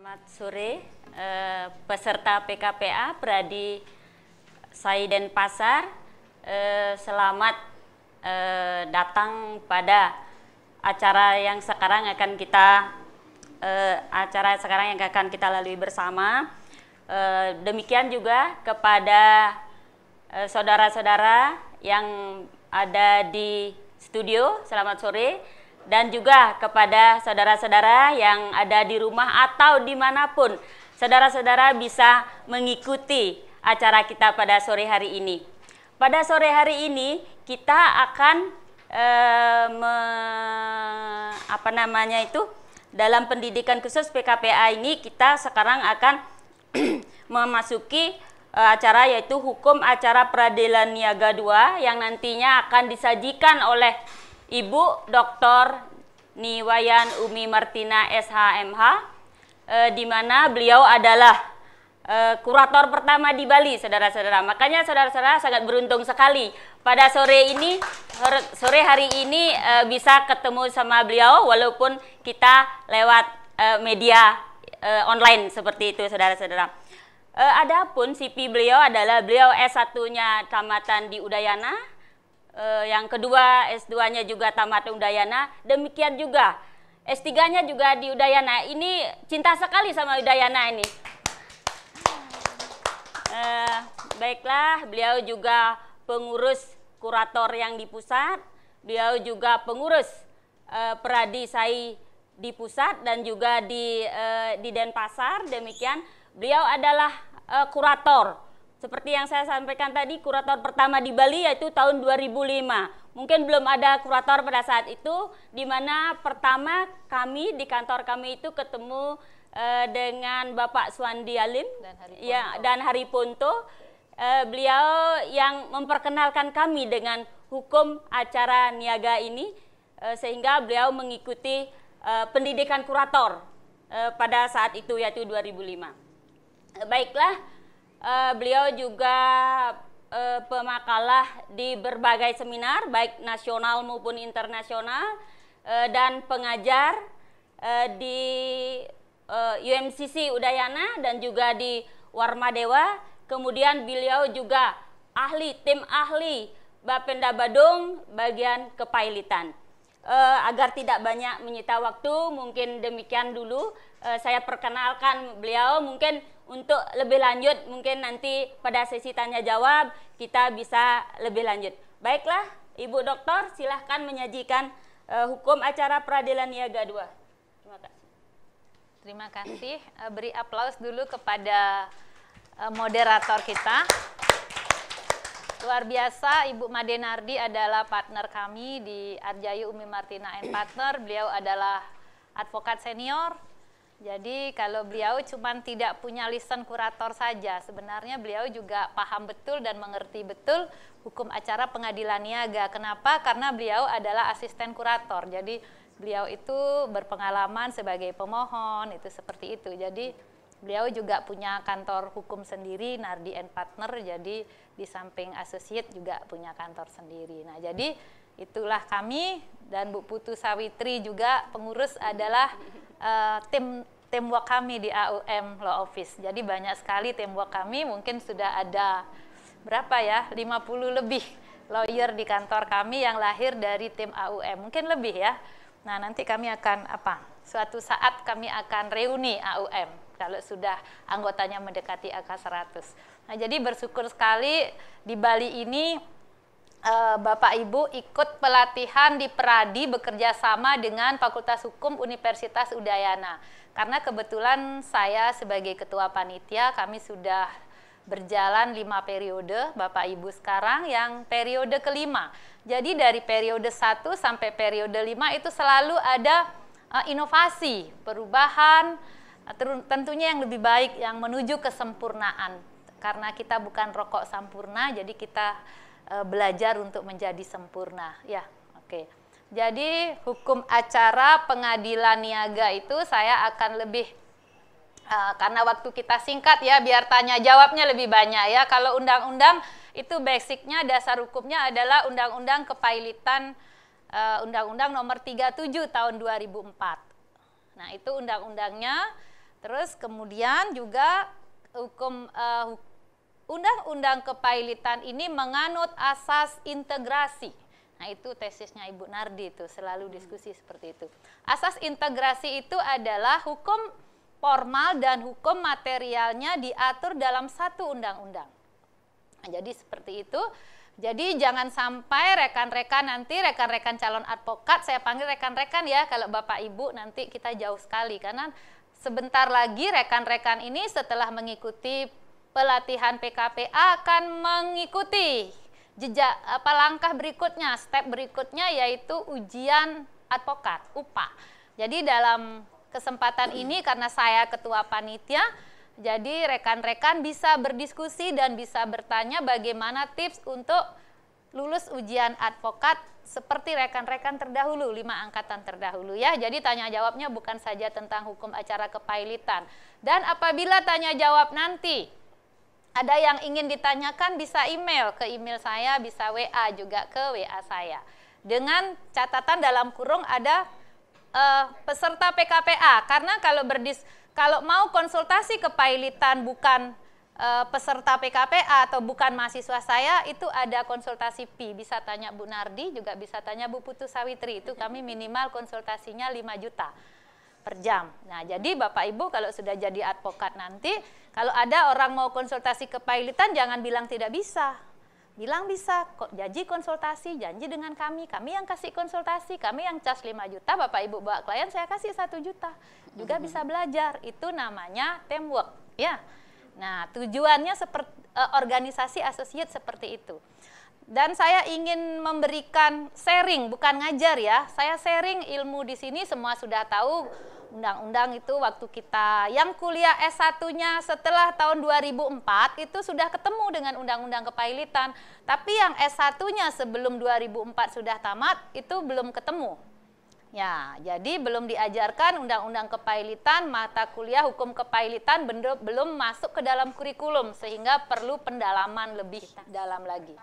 Selamat sore eh, peserta PKPA Pradi Saiden Pasar eh, selamat eh, datang pada acara yang sekarang akan kita acara sekarang yang akan kita lalui bersama. demikian juga kepada saudara-saudara yang ada di studio. Selamat sore dan juga kepada saudara-saudara yang ada di rumah atau dimanapun saudara-saudara bisa mengikuti acara kita pada sore hari ini. Pada sore hari ini kita akan eh, me, apa namanya itu dalam pendidikan khusus PKPA ini kita sekarang akan memasuki eh, acara yaitu hukum acara peradilan niaga 2 yang nantinya akan disajikan oleh Ibu Dr. Niwayan Umi Martina SHMH e, di mana beliau adalah e, kurator pertama di Bali, saudara-saudara. Makanya saudara-saudara sangat beruntung sekali pada sore ini sore hari ini e, bisa ketemu sama beliau walaupun kita lewat e, media e, online seperti itu, saudara-saudara. E, adapun CP beliau adalah beliau S1-nya tamatan di Udayana Eh, yang kedua S2-nya juga tamat Udayana, demikian juga S3-nya juga di Udayana. Ini cinta sekali sama Udayana ini. Eh, baiklah, beliau juga pengurus kurator yang di pusat, beliau juga pengurus eh, Peradi Sai di pusat dan juga di eh, di Denpasar demikian. Beliau adalah kurator seperti yang saya sampaikan tadi, kurator pertama di Bali yaitu tahun 2005. Mungkin belum ada kurator pada saat itu, di mana pertama kami di kantor kami itu ketemu eh, dengan Bapak Suandi Alim dan Hari Ponto. Ya, eh, beliau yang memperkenalkan kami dengan hukum acara niaga ini, eh, sehingga beliau mengikuti pendidikan kurator pada saat itu yaitu 2005. baiklah Uh, beliau juga uh, pemakalah di berbagai seminar baik nasional maupun internasional uh, dan pengajar uh, di uh, UMCC Udayana dan juga di Warmadewa. Kemudian beliau juga ahli tim ahli Bapenda Badung bagian kepailitan. Uh, agar tidak banyak menyita waktu, mungkin demikian dulu uh, saya perkenalkan beliau mungkin untuk lebih lanjut mungkin nanti pada sesi tanya jawab kita bisa lebih lanjut. Baiklah, Ibu Dokter silahkan menyajikan uh, hukum acara peradilan niaga 2. Terima kasih. Terima kasih. Eh, beri aplaus dulu kepada uh, moderator kita. Luar biasa, Ibu Made Nardi adalah partner kami di Arjayu Umi Martina and Partner. Beliau adalah advokat senior, jadi kalau beliau cuma tidak punya listen kurator saja, sebenarnya beliau juga paham betul dan mengerti betul hukum acara pengadilan niaga. Kenapa? Karena beliau adalah asisten kurator. Jadi beliau itu berpengalaman sebagai pemohon, itu seperti itu. Jadi beliau juga punya kantor hukum sendiri, Nardi and Partner. Jadi di samping associate juga punya kantor sendiri. Nah, jadi Itulah kami dan Bu Putu Sawitri juga pengurus adalah uh, tim teamwork kami di AUM Law Office. Jadi banyak sekali teamwork kami, mungkin sudah ada berapa ya, 50 lebih lawyer di kantor kami yang lahir dari tim AUM, mungkin lebih ya. Nah, nanti kami akan apa? Suatu saat kami akan reuni AUM kalau sudah anggotanya mendekati angka 100. Nah, jadi bersyukur sekali di Bali ini Eh, Bapak Ibu ikut pelatihan di Peradi bekerja sama dengan Fakultas Hukum Universitas Udayana. Karena kebetulan saya sebagai ketua panitia kami sudah berjalan lima periode Bapak Ibu sekarang yang periode kelima. Jadi dari periode satu sampai periode lima itu selalu ada eh, inovasi, perubahan eh, tentunya yang lebih baik yang menuju kesempurnaan. Karena kita bukan rokok sempurna, jadi kita Eh, belajar untuk menjadi sempurna. Ya, oke. Okay. Jadi hukum acara pengadilan niaga itu saya akan lebih eh, karena waktu kita singkat ya biar tanya jawabnya lebih banyak ya. Kalau undang-undang itu basicnya dasar hukumnya adalah undang-undang kepailitan eh, undang-undang nomor 37 tahun 2004. Nah, itu undang-undangnya. Terus kemudian juga hukum Undang-Undang Kepailitan ini menganut asas integrasi. Nah, itu tesisnya Ibu Nardi itu, selalu hmm. diskusi hmm. seperti itu. Asas integrasi itu adalah hukum formal dan hukum materialnya diatur dalam satu undang-undang. Nah, jadi seperti itu. Jadi jangan sampai rekan-rekan nanti rekan-rekan calon advokat saya panggil rekan-rekan ya kalau Bapak Ibu nanti kita jauh sekali karena sebentar lagi rekan-rekan ini setelah mengikuti pelatihan PKP akan mengikuti jejak apa langkah berikutnya, step berikutnya yaitu ujian advokat, UPA. Jadi dalam kesempatan ini karena saya ketua panitia, jadi rekan-rekan bisa berdiskusi dan bisa bertanya bagaimana tips untuk lulus ujian advokat seperti rekan-rekan terdahulu, lima angkatan terdahulu ya. Jadi tanya jawabnya bukan saja tentang hukum acara kepailitan. Dan apabila tanya jawab nanti ada yang ingin ditanyakan bisa email ke email saya, bisa WA juga ke WA saya. Dengan catatan dalam kurung ada uh, peserta PKPA karena kalau berdis kalau mau konsultasi ke kepailitan bukan uh, peserta PKPA atau bukan mahasiswa saya itu ada konsultasi P bisa tanya Bu Nardi juga bisa tanya Bu Putu Sawitri itu kami minimal konsultasinya 5 juta per jam. Nah, jadi Bapak Ibu kalau sudah jadi advokat nanti kalau ada orang mau konsultasi ke kepailitan, jangan bilang tidak bisa. Bilang bisa, janji konsultasi, janji dengan kami, kami yang kasih konsultasi, kami yang cas 5 juta, Bapak Ibu bawa klien, saya kasih satu juta. Juga -hmm. bisa belajar, itu namanya teamwork. ya. Nah, tujuannya seperti, eh, organisasi associate seperti itu dan saya ingin memberikan sharing, bukan ngajar ya. Saya sharing ilmu di sini semua sudah tahu undang-undang itu waktu kita yang kuliah S1-nya setelah tahun 2004 itu sudah ketemu dengan undang-undang kepailitan, tapi yang S1-nya sebelum 2004 sudah tamat itu belum ketemu. Ya, jadi belum diajarkan undang-undang kepailitan, mata kuliah hukum kepailitan belum masuk ke dalam kurikulum sehingga perlu pendalaman lebih dalam lagi.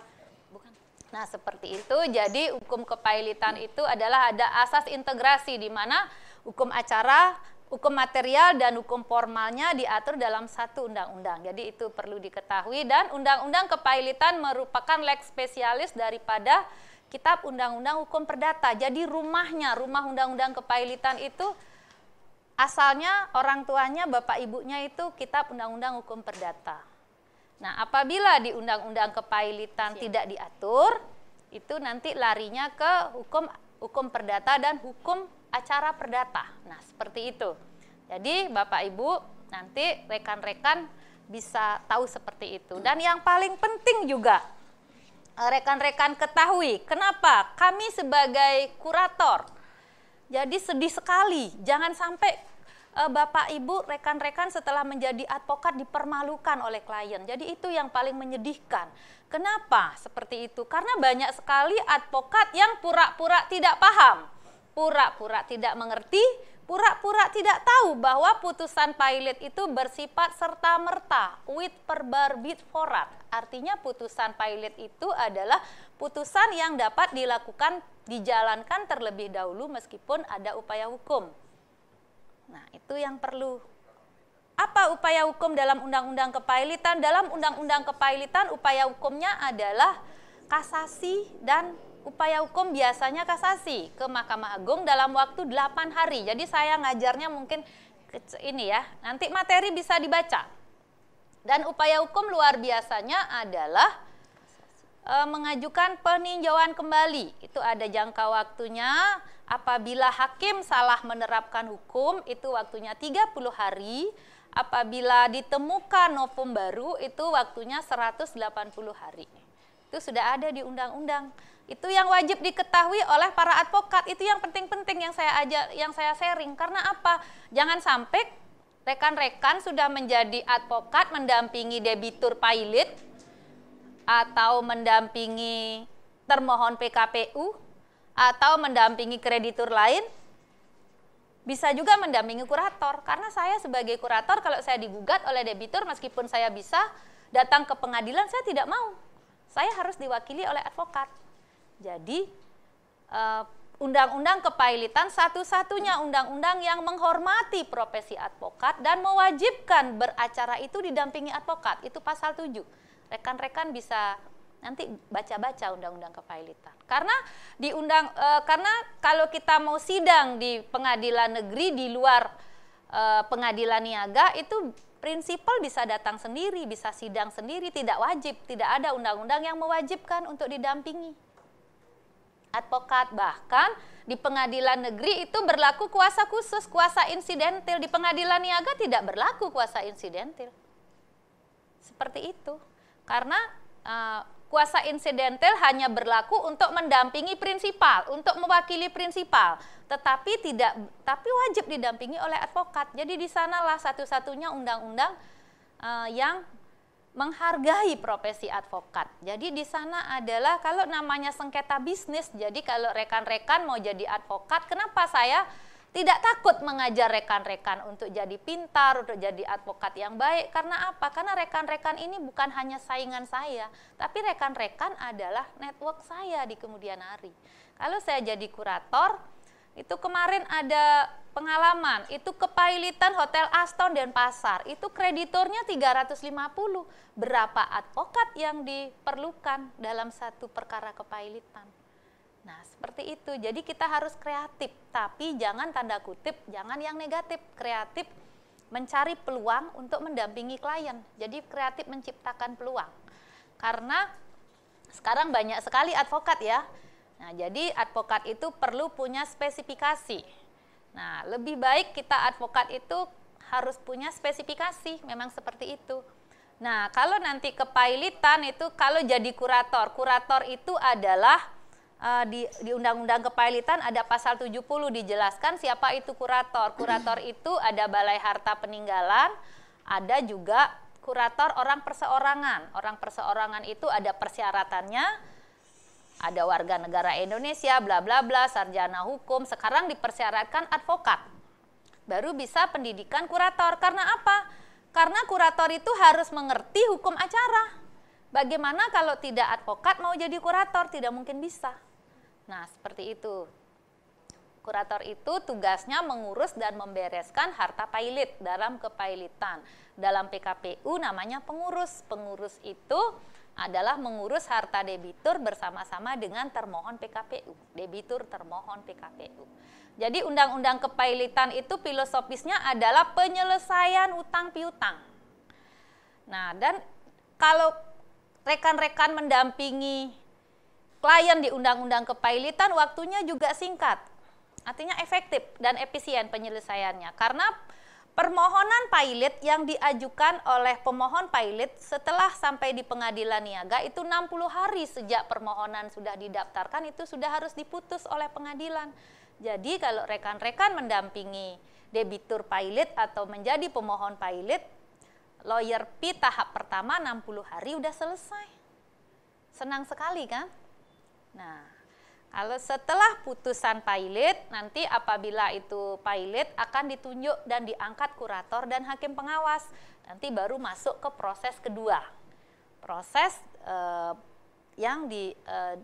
Nah, seperti itu. Jadi hukum kepailitan itu adalah ada asas integrasi di mana hukum acara, hukum material dan hukum formalnya diatur dalam satu undang-undang. Jadi itu perlu diketahui dan undang-undang kepailitan merupakan lex spesialis daripada kitab undang-undang hukum perdata. Jadi rumahnya, rumah undang-undang kepailitan itu asalnya orang tuanya bapak ibunya itu kitab undang-undang hukum perdata. Nah, apabila di undang-undang kepailitan Siap. tidak diatur, itu nanti larinya ke hukum hukum perdata dan hukum acara perdata. Nah, seperti itu. Jadi, Bapak Ibu, nanti rekan-rekan bisa tahu seperti itu. Dan yang paling penting juga eh, rekan-rekan ketahui, kenapa kami sebagai kurator jadi sedih sekali. Jangan sampai eh, Bapak Ibu, rekan-rekan setelah menjadi advokat dipermalukan oleh klien. Jadi itu yang paling menyedihkan. Kenapa seperti itu? Karena banyak sekali advokat yang pura-pura tidak paham pura-pura tidak mengerti, pura-pura tidak tahu bahwa putusan pilot itu bersifat serta-merta, with perbarbit forat. Artinya putusan pilot itu adalah putusan yang dapat dilakukan, dijalankan terlebih dahulu meskipun ada upaya hukum. Nah, itu yang perlu apa upaya hukum dalam undang-undang kepailitan? Dalam undang-undang kepailitan upaya hukumnya adalah kasasi dan upaya hukum biasanya kasasi ke Mahkamah Agung dalam waktu 8 hari. Jadi saya ngajarnya mungkin ini ya, nanti materi bisa dibaca. Dan upaya hukum luar biasanya adalah e, mengajukan peninjauan kembali. Itu ada jangka waktunya. Apabila hakim salah menerapkan hukum, itu waktunya 30 hari. Apabila ditemukan novum baru, itu waktunya 180 hari. Itu sudah ada di undang-undang. Itu yang wajib diketahui oleh para advokat. Itu yang penting-penting yang saya ajar, yang saya sharing. Karena apa? Jangan sampai rekan-rekan sudah menjadi advokat mendampingi debitur pilot atau mendampingi termohon PKPU atau mendampingi kreditur lain bisa juga mendampingi kurator karena saya sebagai kurator kalau saya digugat oleh debitur meskipun saya bisa datang ke pengadilan saya tidak mau saya harus diwakili oleh advokat jadi eh, undang-undang kepailitan satu-satunya undang-undang yang menghormati profesi advokat dan mewajibkan beracara itu didampingi advokat. Itu pasal 7. Rekan-rekan bisa nanti baca-baca undang-undang kepailitan. Karena di eh, karena kalau kita mau sidang di pengadilan negeri di luar eh, pengadilan niaga itu prinsipal bisa datang sendiri, bisa sidang sendiri, tidak wajib, tidak ada undang-undang yang mewajibkan untuk didampingi advokat. Bahkan di pengadilan negeri itu berlaku kuasa khusus, kuasa insidentil. Di pengadilan niaga tidak berlaku kuasa insidentil. Seperti itu. Karena uh, kuasa insidentil hanya berlaku untuk mendampingi prinsipal, untuk mewakili prinsipal, tetapi tidak tapi wajib didampingi oleh advokat. Jadi di sanalah satu-satunya undang-undang uh, yang menghargai profesi advokat. Jadi di sana adalah kalau namanya sengketa bisnis, jadi kalau rekan-rekan mau jadi advokat, kenapa saya tidak takut mengajar rekan-rekan untuk jadi pintar, untuk jadi advokat yang baik? Karena apa? Karena rekan-rekan ini bukan hanya saingan saya, tapi rekan-rekan adalah network saya di kemudian hari. Kalau saya jadi kurator, itu kemarin ada pengalaman, itu kepailitan Hotel Aston dan Pasar itu kreditornya 350. Berapa advokat yang diperlukan dalam satu perkara kepailitan? Nah, seperti itu. Jadi kita harus kreatif, tapi jangan tanda kutip, jangan yang negatif. Kreatif mencari peluang untuk mendampingi klien. Jadi kreatif menciptakan peluang. Karena sekarang banyak sekali advokat ya Nah, jadi advokat itu perlu punya spesifikasi. Nah, lebih baik kita advokat itu harus punya spesifikasi, memang seperti itu. Nah, kalau nanti kepailitan itu kalau jadi kurator, kurator itu adalah uh, di di undang-undang kepailitan ada pasal 70 dijelaskan siapa itu kurator. Kurator itu ada balai harta peninggalan, ada juga kurator orang perseorangan. Orang perseorangan itu ada persyaratannya, ada warga negara Indonesia, bla bla bla, sarjana hukum, sekarang dipersyaratkan advokat. Baru bisa pendidikan kurator. Karena apa? Karena kurator itu harus mengerti hukum acara. Bagaimana kalau tidak advokat mau jadi kurator? Tidak mungkin bisa. Nah, seperti itu. Kurator itu tugasnya mengurus dan membereskan harta pailit dalam kepailitan. Dalam PKPU namanya pengurus. Pengurus itu adalah mengurus harta debitur bersama-sama dengan termohon PKPU, debitur termohon PKPU. Jadi undang-undang kepailitan itu filosofisnya adalah penyelesaian utang piutang. Nah, dan kalau rekan-rekan mendampingi klien di undang-undang kepailitan waktunya juga singkat. Artinya efektif dan efisien penyelesaiannya. Karena Permohonan pilot yang diajukan oleh pemohon pilot setelah sampai di pengadilan niaga itu 60 hari sejak permohonan sudah didaftarkan itu sudah harus diputus oleh pengadilan. Jadi kalau rekan-rekan mendampingi debitur pilot atau menjadi pemohon pilot lawyer P tahap pertama 60 hari sudah selesai. Senang sekali kan? Nah, kalau setelah putusan pilot, nanti apabila itu pilot akan ditunjuk dan diangkat kurator dan hakim pengawas. Nanti baru masuk ke proses kedua. Proses eh, yang di eh,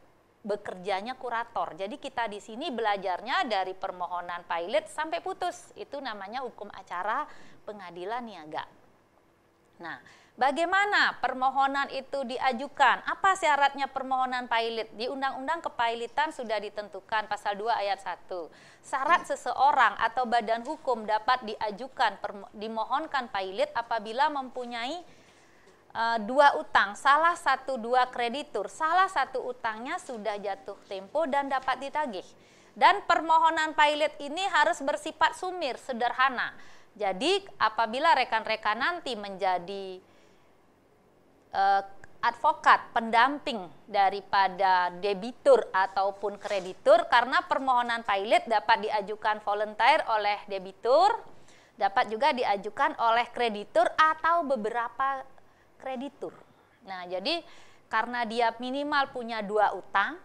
bekerjanya kurator. Jadi kita di sini belajarnya dari permohonan pilot sampai putus. Itu namanya hukum acara pengadilan niaga. Nah, Bagaimana permohonan itu diajukan? Apa syaratnya permohonan pailit? Di Undang-Undang Kepailitan sudah ditentukan pasal 2 ayat 1. Syarat seseorang atau badan hukum dapat diajukan dimohonkan pailit apabila mempunyai uh, dua utang, salah satu dua kreditur, salah satu utangnya sudah jatuh tempo dan dapat ditagih. Dan permohonan pailit ini harus bersifat sumir, sederhana. Jadi apabila rekan-rekan nanti menjadi eh, advokat, pendamping daripada debitur ataupun kreditur karena permohonan pilot dapat diajukan volunteer oleh debitur, dapat juga diajukan oleh kreditur atau beberapa kreditur. Nah, jadi karena dia minimal punya dua utang,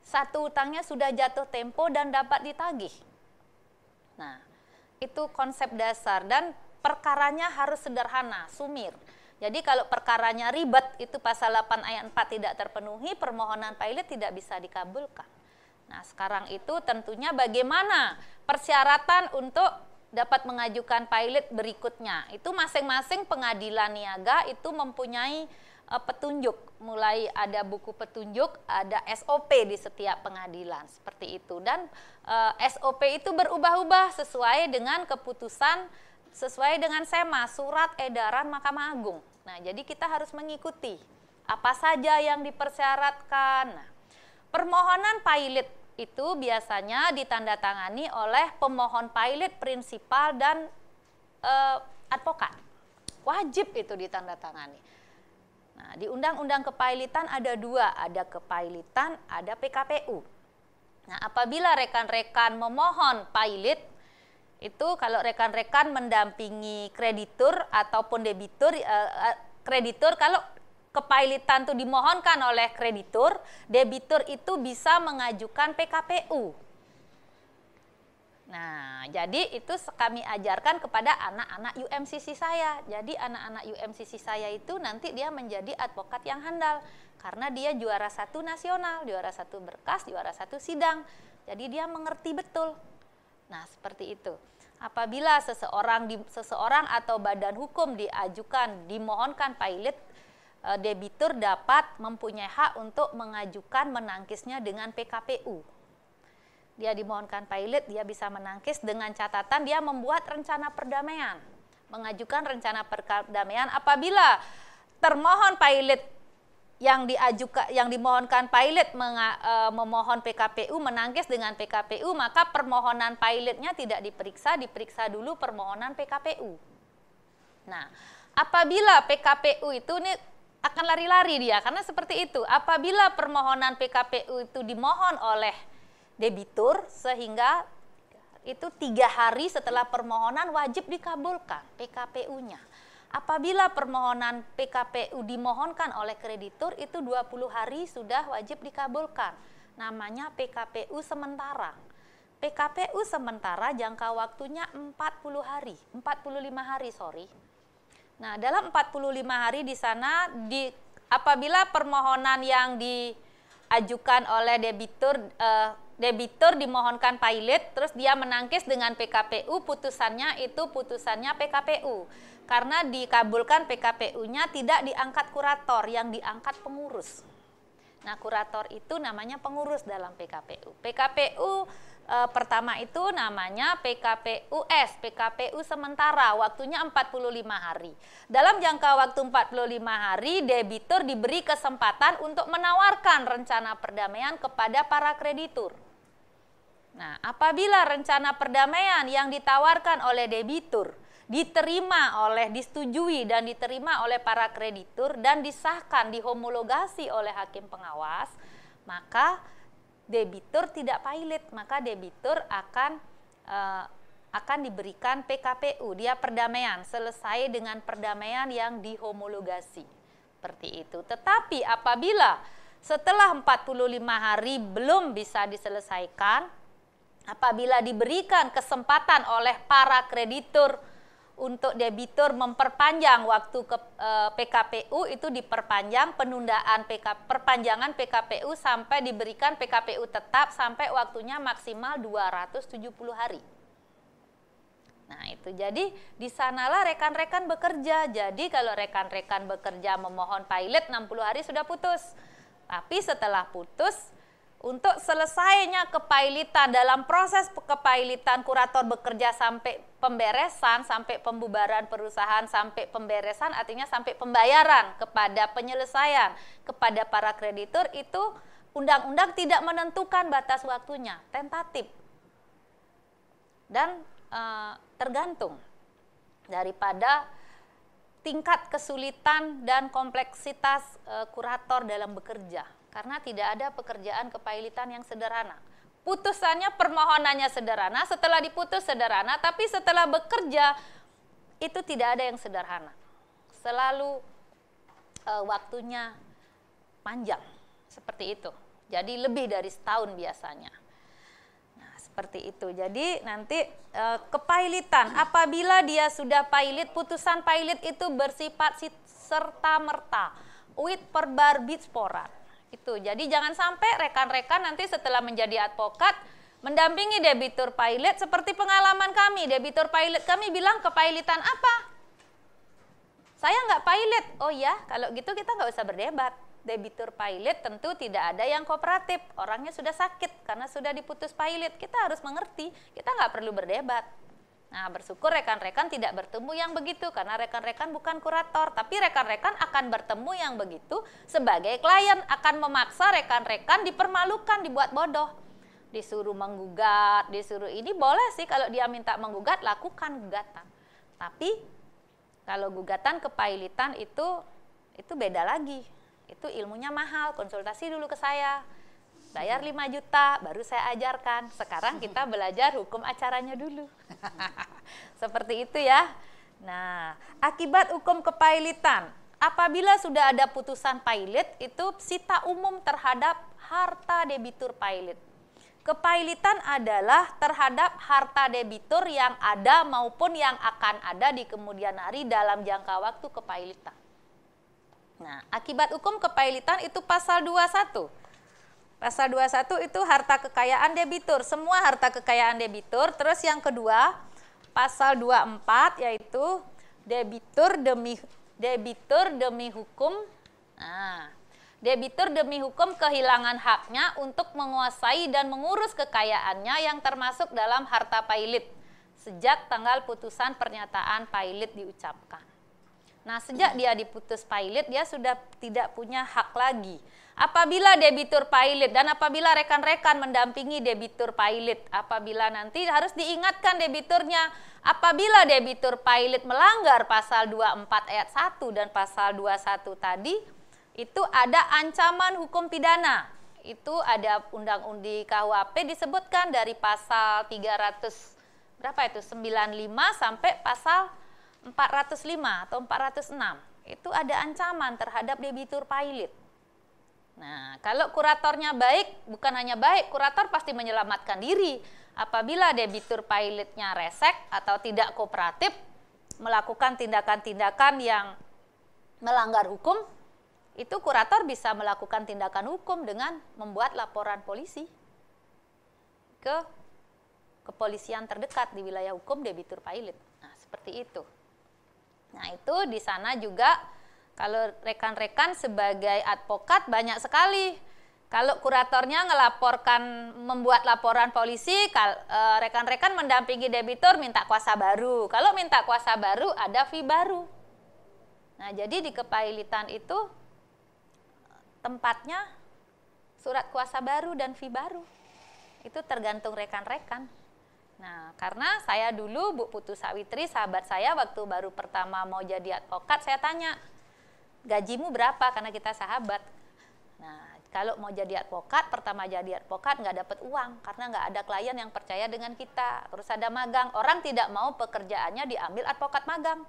satu utangnya sudah jatuh tempo dan dapat ditagih. Nah, itu konsep dasar dan perkaranya harus sederhana, sumir. Jadi kalau perkaranya ribet itu pasal 8 ayat 4 tidak terpenuhi, permohonan pilot tidak bisa dikabulkan. Nah, sekarang itu tentunya bagaimana persyaratan untuk dapat mengajukan pilot berikutnya. Itu masing-masing pengadilan niaga itu mempunyai eh, petunjuk. Mulai ada buku petunjuk, ada SOP di setiap pengadilan seperti itu. Dan uh, eh, SOP itu berubah-ubah sesuai dengan keputusan, sesuai dengan SEMA, surat edaran Mahkamah Agung. Nah, jadi kita harus mengikuti apa saja yang dipersyaratkan. Nah, permohonan pilot itu biasanya ditandatangani oleh pemohon pilot prinsipal dan eh, advokat. Wajib itu ditandatangani. Nah, di Undang-Undang Kepailitan ada dua, ada kepailitan, ada PKPU. Nah, apabila rekan-rekan memohon pilot itu kalau rekan-rekan mendampingi kreditur ataupun debitur eh, eh, kreditur kalau kepailitan itu dimohonkan oleh kreditur, debitur itu bisa mengajukan PKPU. Nah, jadi itu kami ajarkan kepada anak-anak UMCC saya. Jadi anak-anak UMCC saya itu nanti dia menjadi advokat yang handal karena dia juara satu nasional, juara satu berkas, juara satu sidang. Jadi dia mengerti betul Nah, seperti itu. Apabila seseorang di, seseorang atau badan hukum diajukan, dimohonkan pailit eh, debitur dapat mempunyai hak untuk mengajukan menangkisnya dengan PKPU. Dia dimohonkan pilot dia bisa menangkis dengan catatan dia membuat rencana perdamaian. Mengajukan rencana perdamaian apabila termohon pilot yang diajukan yang dimohonkan Pilot menga, e, memohon PKPU menangkis dengan PKPU maka permohonan Pilotnya tidak diperiksa diperiksa dulu permohonan PKPU. Nah, apabila PKPU itu ini akan lari-lari dia karena seperti itu. Apabila permohonan PKPU itu dimohon oleh debitur sehingga itu tiga hari setelah permohonan wajib dikabulkan PKPU-nya. Apabila permohonan PKPU dimohonkan oleh kreditur itu 20 hari sudah wajib dikabulkan. Namanya PKPU sementara. PKPU sementara jangka waktunya 40 hari, 45 hari, sorry. Nah, dalam 45 hari di sana di apabila permohonan yang diajukan oleh debitur eh, debitur dimohonkan pilot terus dia menangkis dengan PKPU putusannya itu putusannya PKPU karena dikabulkan PKPU-nya tidak diangkat kurator, yang diangkat pengurus. Nah, kurator itu namanya pengurus dalam PKPU. PKPU e, pertama itu namanya PKPUS, PKPU sementara, waktunya 45 hari. Dalam jangka waktu 45 hari, debitur diberi kesempatan untuk menawarkan rencana perdamaian kepada para kreditur. Nah, apabila rencana perdamaian yang ditawarkan oleh debitur diterima oleh disetujui dan diterima oleh para kreditur dan disahkan dihomologasi oleh hakim pengawas, maka debitur tidak pailit, maka debitur akan e, akan diberikan PKPU, dia perdamaian, selesai dengan perdamaian yang dihomologasi. Seperti itu. Tetapi apabila setelah 45 hari belum bisa diselesaikan, apabila diberikan kesempatan oleh para kreditur untuk debitur memperpanjang waktu ke e, eh, PKPU itu diperpanjang penundaan PK perpanjangan PKPU sampai diberikan PKPU tetap sampai waktunya maksimal 270 hari. Nah, itu jadi di sanalah rekan-rekan bekerja. Jadi kalau rekan-rekan bekerja memohon pilot 60 hari sudah putus. Tapi setelah putus untuk selesainya kepailitan dalam proses kepailitan kurator bekerja sampai pemberesan, sampai pembubaran perusahaan, sampai pemberesan artinya sampai pembayaran kepada penyelesaian kepada para kreditur itu undang-undang tidak menentukan batas waktunya, tentatif. Dan e, tergantung daripada tingkat kesulitan dan kompleksitas e, kurator dalam bekerja karena tidak ada pekerjaan kepailitan yang sederhana. Putusannya permohonannya sederhana, setelah diputus sederhana, tapi setelah bekerja itu tidak ada yang sederhana. Selalu e, waktunya panjang seperti itu. Jadi lebih dari setahun biasanya. Nah, seperti itu. Jadi nanti e, kepailitan apabila dia sudah pailit, putusan pailit itu bersifat serta merta. Uit perbarbit sporat itu. Jadi jangan sampai rekan-rekan nanti setelah menjadi advokat mendampingi debitur pilot seperti pengalaman kami. Debitur pilot kami bilang kepailitan apa? Saya nggak pilot. Oh ya, kalau gitu kita nggak usah berdebat. Debitur pilot tentu tidak ada yang kooperatif. Orangnya sudah sakit karena sudah diputus pilot. Kita harus mengerti. Kita nggak perlu berdebat. Nah, bersyukur rekan-rekan tidak bertemu yang begitu karena rekan-rekan bukan kurator, tapi rekan-rekan akan bertemu yang begitu sebagai klien akan memaksa rekan-rekan dipermalukan, dibuat bodoh. Disuruh menggugat, disuruh ini boleh sih kalau dia minta menggugat lakukan gugatan. Tapi kalau gugatan kepailitan itu itu beda lagi. Itu ilmunya mahal, konsultasi dulu ke saya bayar 5 juta baru saya ajarkan sekarang kita belajar hukum acaranya dulu seperti itu ya nah akibat hukum kepailitan apabila sudah ada putusan pailit itu sita umum terhadap harta debitur pailit Kepailitan adalah terhadap harta debitur yang ada maupun yang akan ada di kemudian hari dalam jangka waktu kepailitan. Nah, akibat hukum kepailitan itu pasal 21 Pasal 21 itu harta kekayaan debitur, semua harta kekayaan debitur. Terus yang kedua, pasal 24 yaitu debitur demi debitur demi hukum. Nah, debitur demi hukum kehilangan haknya untuk menguasai dan mengurus kekayaannya yang termasuk dalam harta pailit sejak tanggal putusan pernyataan pailit diucapkan. Nah, sejak dia diputus pailit dia sudah tidak punya hak lagi apabila debitur pilot dan apabila rekan-rekan mendampingi debitur pilot apabila nanti harus diingatkan debiturnya apabila debitur pilot melanggar pasal 24 ayat 1 dan pasal 21 tadi itu ada ancaman hukum pidana itu ada undang-undang di KUHP disebutkan dari pasal 300 berapa itu 95 sampai pasal 405 atau 406 itu ada ancaman terhadap debitur pilot Nah, kalau kuratornya baik, bukan hanya baik, kurator pasti menyelamatkan diri. Apabila debitur pilotnya resek atau tidak kooperatif, melakukan tindakan-tindakan yang melanggar hukum, itu kurator bisa melakukan tindakan hukum dengan membuat laporan polisi ke kepolisian terdekat di wilayah hukum debitur pilot. Nah, seperti itu. Nah, itu di sana juga kalau rekan-rekan sebagai advokat banyak sekali. Kalau kuratornya ngelaporkan membuat laporan polisi, eh, rekan-rekan mendampingi debitur minta kuasa baru. Kalau minta kuasa baru ada fee baru. Nah, jadi di kepailitan itu tempatnya surat kuasa baru dan fee baru. Itu tergantung rekan-rekan. Nah, karena saya dulu Bu Putu Sawitri, sahabat saya waktu baru pertama mau jadi advokat, saya tanya, gajimu berapa karena kita sahabat nah kalau mau jadi advokat pertama jadi advokat nggak dapat uang karena nggak ada klien yang percaya dengan kita terus ada magang orang tidak mau pekerjaannya diambil advokat magang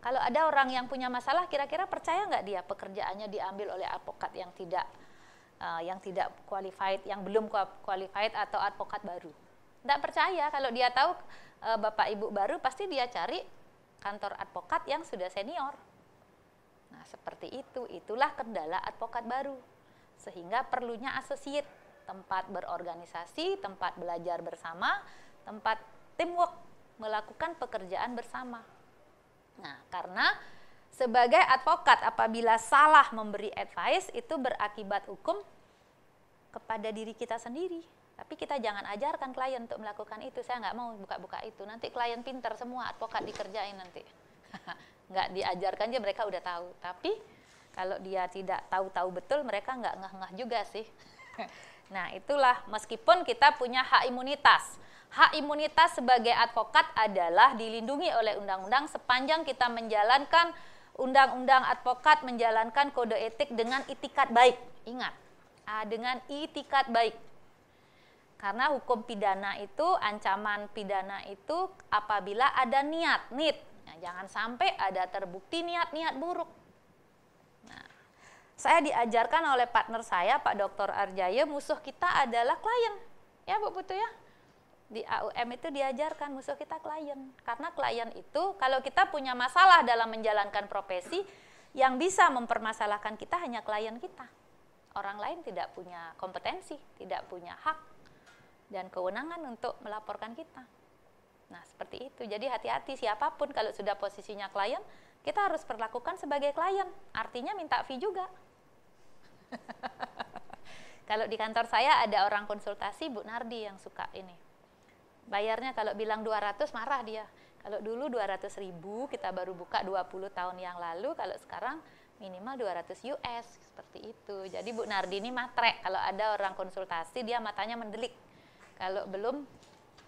kalau ada orang yang punya masalah kira-kira percaya nggak dia pekerjaannya diambil oleh advokat yang tidak uh, yang tidak qualified yang belum qualified atau advokat baru nggak percaya kalau dia tahu uh, bapak ibu baru pasti dia cari kantor advokat yang sudah senior seperti itu, itulah kendala advokat baru. Sehingga perlunya associate, tempat berorganisasi, tempat belajar bersama, tempat teamwork, melakukan pekerjaan bersama. Nah, karena sebagai advokat apabila salah memberi advice itu berakibat hukum kepada diri kita sendiri. Tapi kita jangan ajarkan klien untuk melakukan itu. Saya nggak mau buka-buka itu. Nanti klien pinter semua advokat dikerjain nanti. nggak diajarkan aja mereka udah tahu tapi kalau dia tidak tahu-tahu betul mereka nggak ngah-ngah juga sih nah itulah meskipun kita punya hak imunitas hak imunitas sebagai advokat adalah dilindungi oleh undang-undang sepanjang kita menjalankan undang-undang advokat menjalankan kode etik dengan itikat baik ingat dengan itikat baik karena hukum pidana itu ancaman pidana itu apabila ada niat nit jangan sampai ada terbukti niat-niat buruk. Nah, saya diajarkan oleh partner saya, Pak Dr. Arjaya, musuh kita adalah klien. Ya Bu Putu ya? Di AUM itu diajarkan musuh kita klien. Karena klien itu kalau kita punya masalah dalam menjalankan profesi, yang bisa mempermasalahkan kita hanya klien kita. Orang lain tidak punya kompetensi, tidak punya hak dan kewenangan untuk melaporkan kita. Nah, seperti itu. Jadi hati-hati siapapun kalau sudah posisinya klien, kita harus perlakukan sebagai klien. Artinya minta fee juga. kalau di kantor saya ada orang konsultasi Bu Nardi yang suka ini. Bayarnya kalau bilang 200 marah dia. Kalau dulu 200 ribu, kita baru buka 20 tahun yang lalu, kalau sekarang minimal 200 US, seperti itu. Jadi Bu Nardi ini matrek kalau ada orang konsultasi dia matanya mendelik. Kalau belum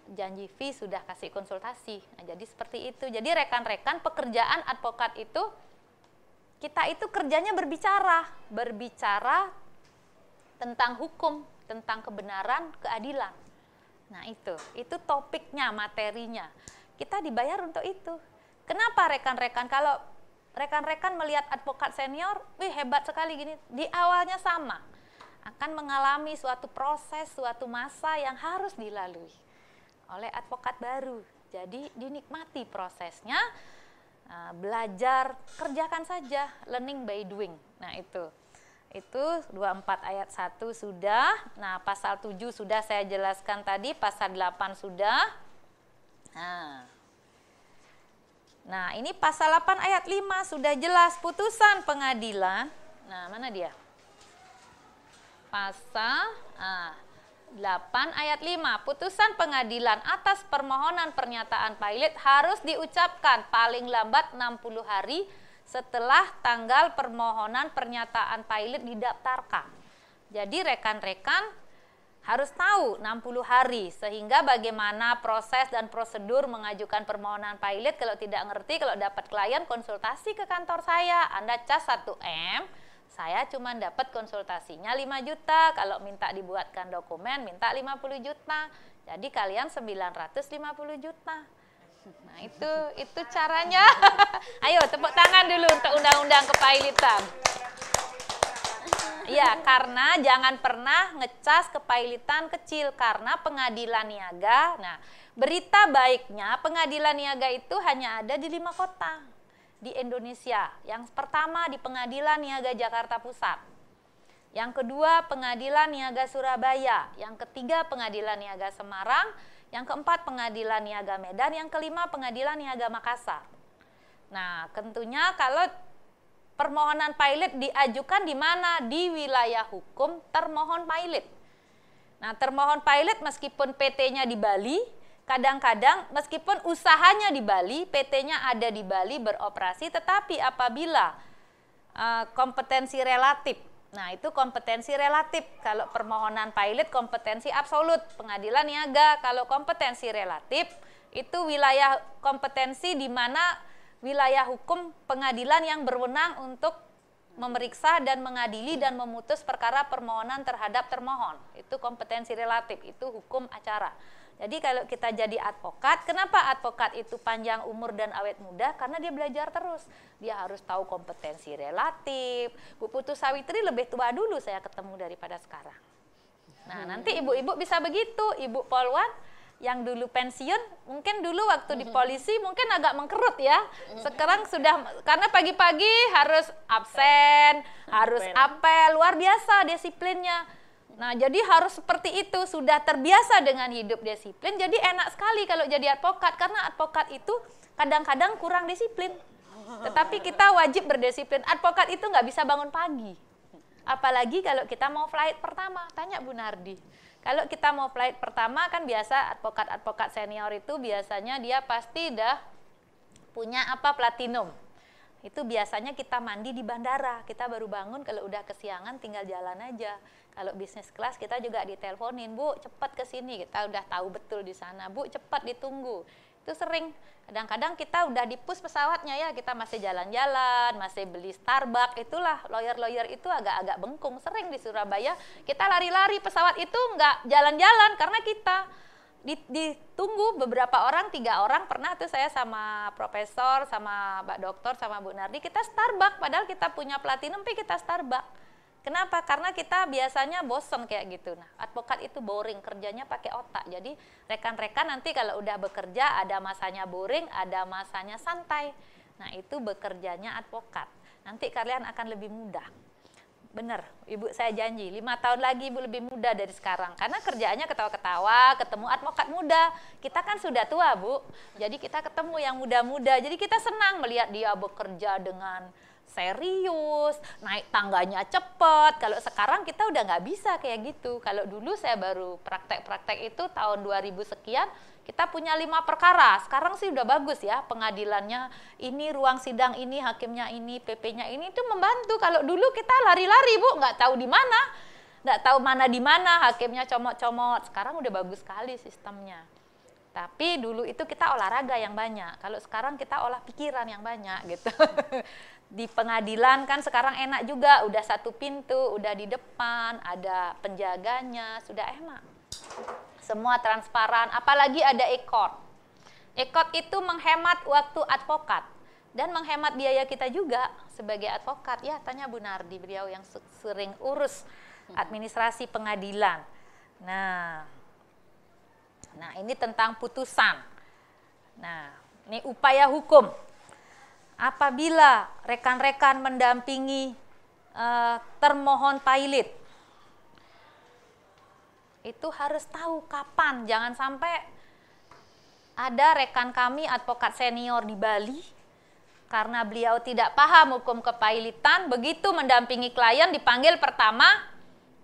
janji fee sudah kasih konsultasi. Nah, jadi seperti itu. Jadi rekan-rekan pekerjaan advokat itu kita itu kerjanya berbicara, berbicara tentang hukum, tentang kebenaran, keadilan. Nah, itu. Itu topiknya, materinya. Kita dibayar untuk itu. Kenapa rekan-rekan kalau rekan-rekan melihat advokat senior, wih hebat sekali gini, di awalnya sama akan mengalami suatu proses, suatu masa yang harus dilalui oleh advokat baru. Jadi dinikmati prosesnya, eh, belajar, kerjakan saja, learning by doing. Nah itu, itu 24 ayat 1 sudah, nah pasal 7 sudah saya jelaskan tadi, pasal 8 sudah. Nah, nah ini pasal 8 ayat 5 sudah jelas putusan pengadilan. Nah mana dia? Pasal, nah, 8 ayat 5, putusan pengadilan atas permohonan pernyataan pilot harus diucapkan paling lambat 60 hari setelah tanggal permohonan pernyataan pilot didaftarkan. Jadi rekan-rekan harus tahu 60 hari sehingga bagaimana proses dan prosedur mengajukan permohonan pilot kalau tidak ngerti kalau dapat klien konsultasi ke kantor saya Anda cas 1M saya cuma dapat konsultasinya 5 juta, kalau minta dibuatkan dokumen minta 50 juta. Jadi kalian 950 juta. Nah, itu itu caranya. Ayo tepuk tangan dulu untuk undang-undang kepailitan. Iya, karena jangan pernah ngecas kepailitan kecil karena pengadilan niaga. Nah, berita baiknya pengadilan niaga itu hanya ada di lima kota di Indonesia. Yang pertama di Pengadilan Niaga Jakarta Pusat. Yang kedua Pengadilan Niaga Surabaya. Yang ketiga Pengadilan Niaga Semarang. Yang keempat Pengadilan Niaga Medan. Yang kelima Pengadilan Niaga Makassar. Nah, tentunya kalau permohonan pilot diajukan di mana? Di wilayah hukum termohon pilot. Nah, termohon pilot meskipun PT-nya di Bali, Kadang-kadang meskipun usahanya di Bali, PT-nya ada di Bali beroperasi, tetapi apabila eh, kompetensi relatif, nah itu kompetensi relatif. Kalau permohonan pilot kompetensi absolut, pengadilan niaga. Kalau kompetensi relatif itu wilayah kompetensi di mana wilayah hukum pengadilan yang berwenang untuk memeriksa dan mengadili dan memutus perkara permohonan terhadap termohon. Itu kompetensi relatif, itu hukum acara. Jadi kalau kita jadi advokat, kenapa advokat itu panjang umur dan awet muda? Karena dia belajar terus. Dia harus tahu kompetensi relatif. Bu Putu Sawitri lebih tua dulu saya ketemu daripada sekarang. Nah, hmm. nanti ibu-ibu bisa begitu. Ibu Polwan yang dulu pensiun, mungkin dulu waktu di hmm. polisi mungkin agak mengkerut ya. Hmm. Sekarang sudah karena pagi-pagi harus absen, harus apel, luar biasa disiplinnya Nah, jadi harus seperti itu, sudah terbiasa dengan hidup disiplin. Jadi enak sekali kalau jadi advokat karena advokat itu kadang-kadang kurang disiplin. Tetapi kita wajib berdisiplin. Advokat itu nggak bisa bangun pagi. Apalagi kalau kita mau flight pertama, tanya Bu Nardi. Kalau kita mau flight pertama kan biasa advokat-advokat senior itu biasanya dia pasti dah punya apa platinum. Itu biasanya kita mandi di bandara, kita baru bangun kalau udah kesiangan tinggal jalan aja. Kalau bisnis kelas kita juga diteleponin, Bu, cepat ke sini. Kita udah tahu betul di sana, Bu, cepat ditunggu. Itu sering. Kadang-kadang kita udah di push pesawatnya ya, kita masih jalan-jalan, masih beli Starbucks. Itulah lawyer-lawyer itu agak-agak bengkung. Sering di Surabaya kita lari-lari pesawat itu nggak jalan-jalan karena kita ditunggu beberapa orang tiga orang pernah tuh saya sama profesor sama mbak dokter sama bu Nardi kita Starbucks padahal kita punya platinum tapi kita Starbucks Kenapa? Karena kita biasanya bosen kayak gitu. Nah, advokat itu boring, kerjanya pakai otak. Jadi rekan-rekan nanti kalau udah bekerja ada masanya boring, ada masanya santai. Nah, itu bekerjanya advokat. Nanti kalian akan lebih mudah. Benar, ibu saya janji, lima tahun lagi ibu lebih muda dari sekarang. Karena kerjaannya ketawa-ketawa, ketemu advokat muda. Kita kan sudah tua, Bu. Jadi kita ketemu yang muda-muda. Jadi kita senang melihat dia bekerja dengan serius, naik tangganya cepet. Kalau sekarang kita udah nggak bisa kayak gitu. Kalau dulu saya baru praktek-praktek itu tahun 2000 sekian, kita punya lima perkara. Sekarang sih udah bagus ya pengadilannya. Ini ruang sidang ini, hakimnya ini, PP-nya ini itu membantu. Kalau dulu kita lari-lari bu, nggak tahu di mana, nggak tahu mana di mana, hakimnya comot-comot. Sekarang udah bagus sekali sistemnya. Tapi dulu itu kita olahraga yang banyak. Kalau sekarang kita olah pikiran yang banyak gitu. di pengadilan kan sekarang enak juga udah satu pintu udah di depan ada penjaganya sudah enak semua transparan apalagi ada ekor ekor itu menghemat waktu advokat dan menghemat biaya kita juga sebagai advokat ya tanya Bu Nardi beliau yang sering urus hmm. administrasi pengadilan nah nah ini tentang putusan nah ini upaya hukum apabila rekan-rekan mendampingi eh, termohon pilot itu harus tahu kapan jangan sampai ada rekan kami advokat senior di Bali karena beliau tidak paham hukum kepailitan begitu mendampingi klien dipanggil pertama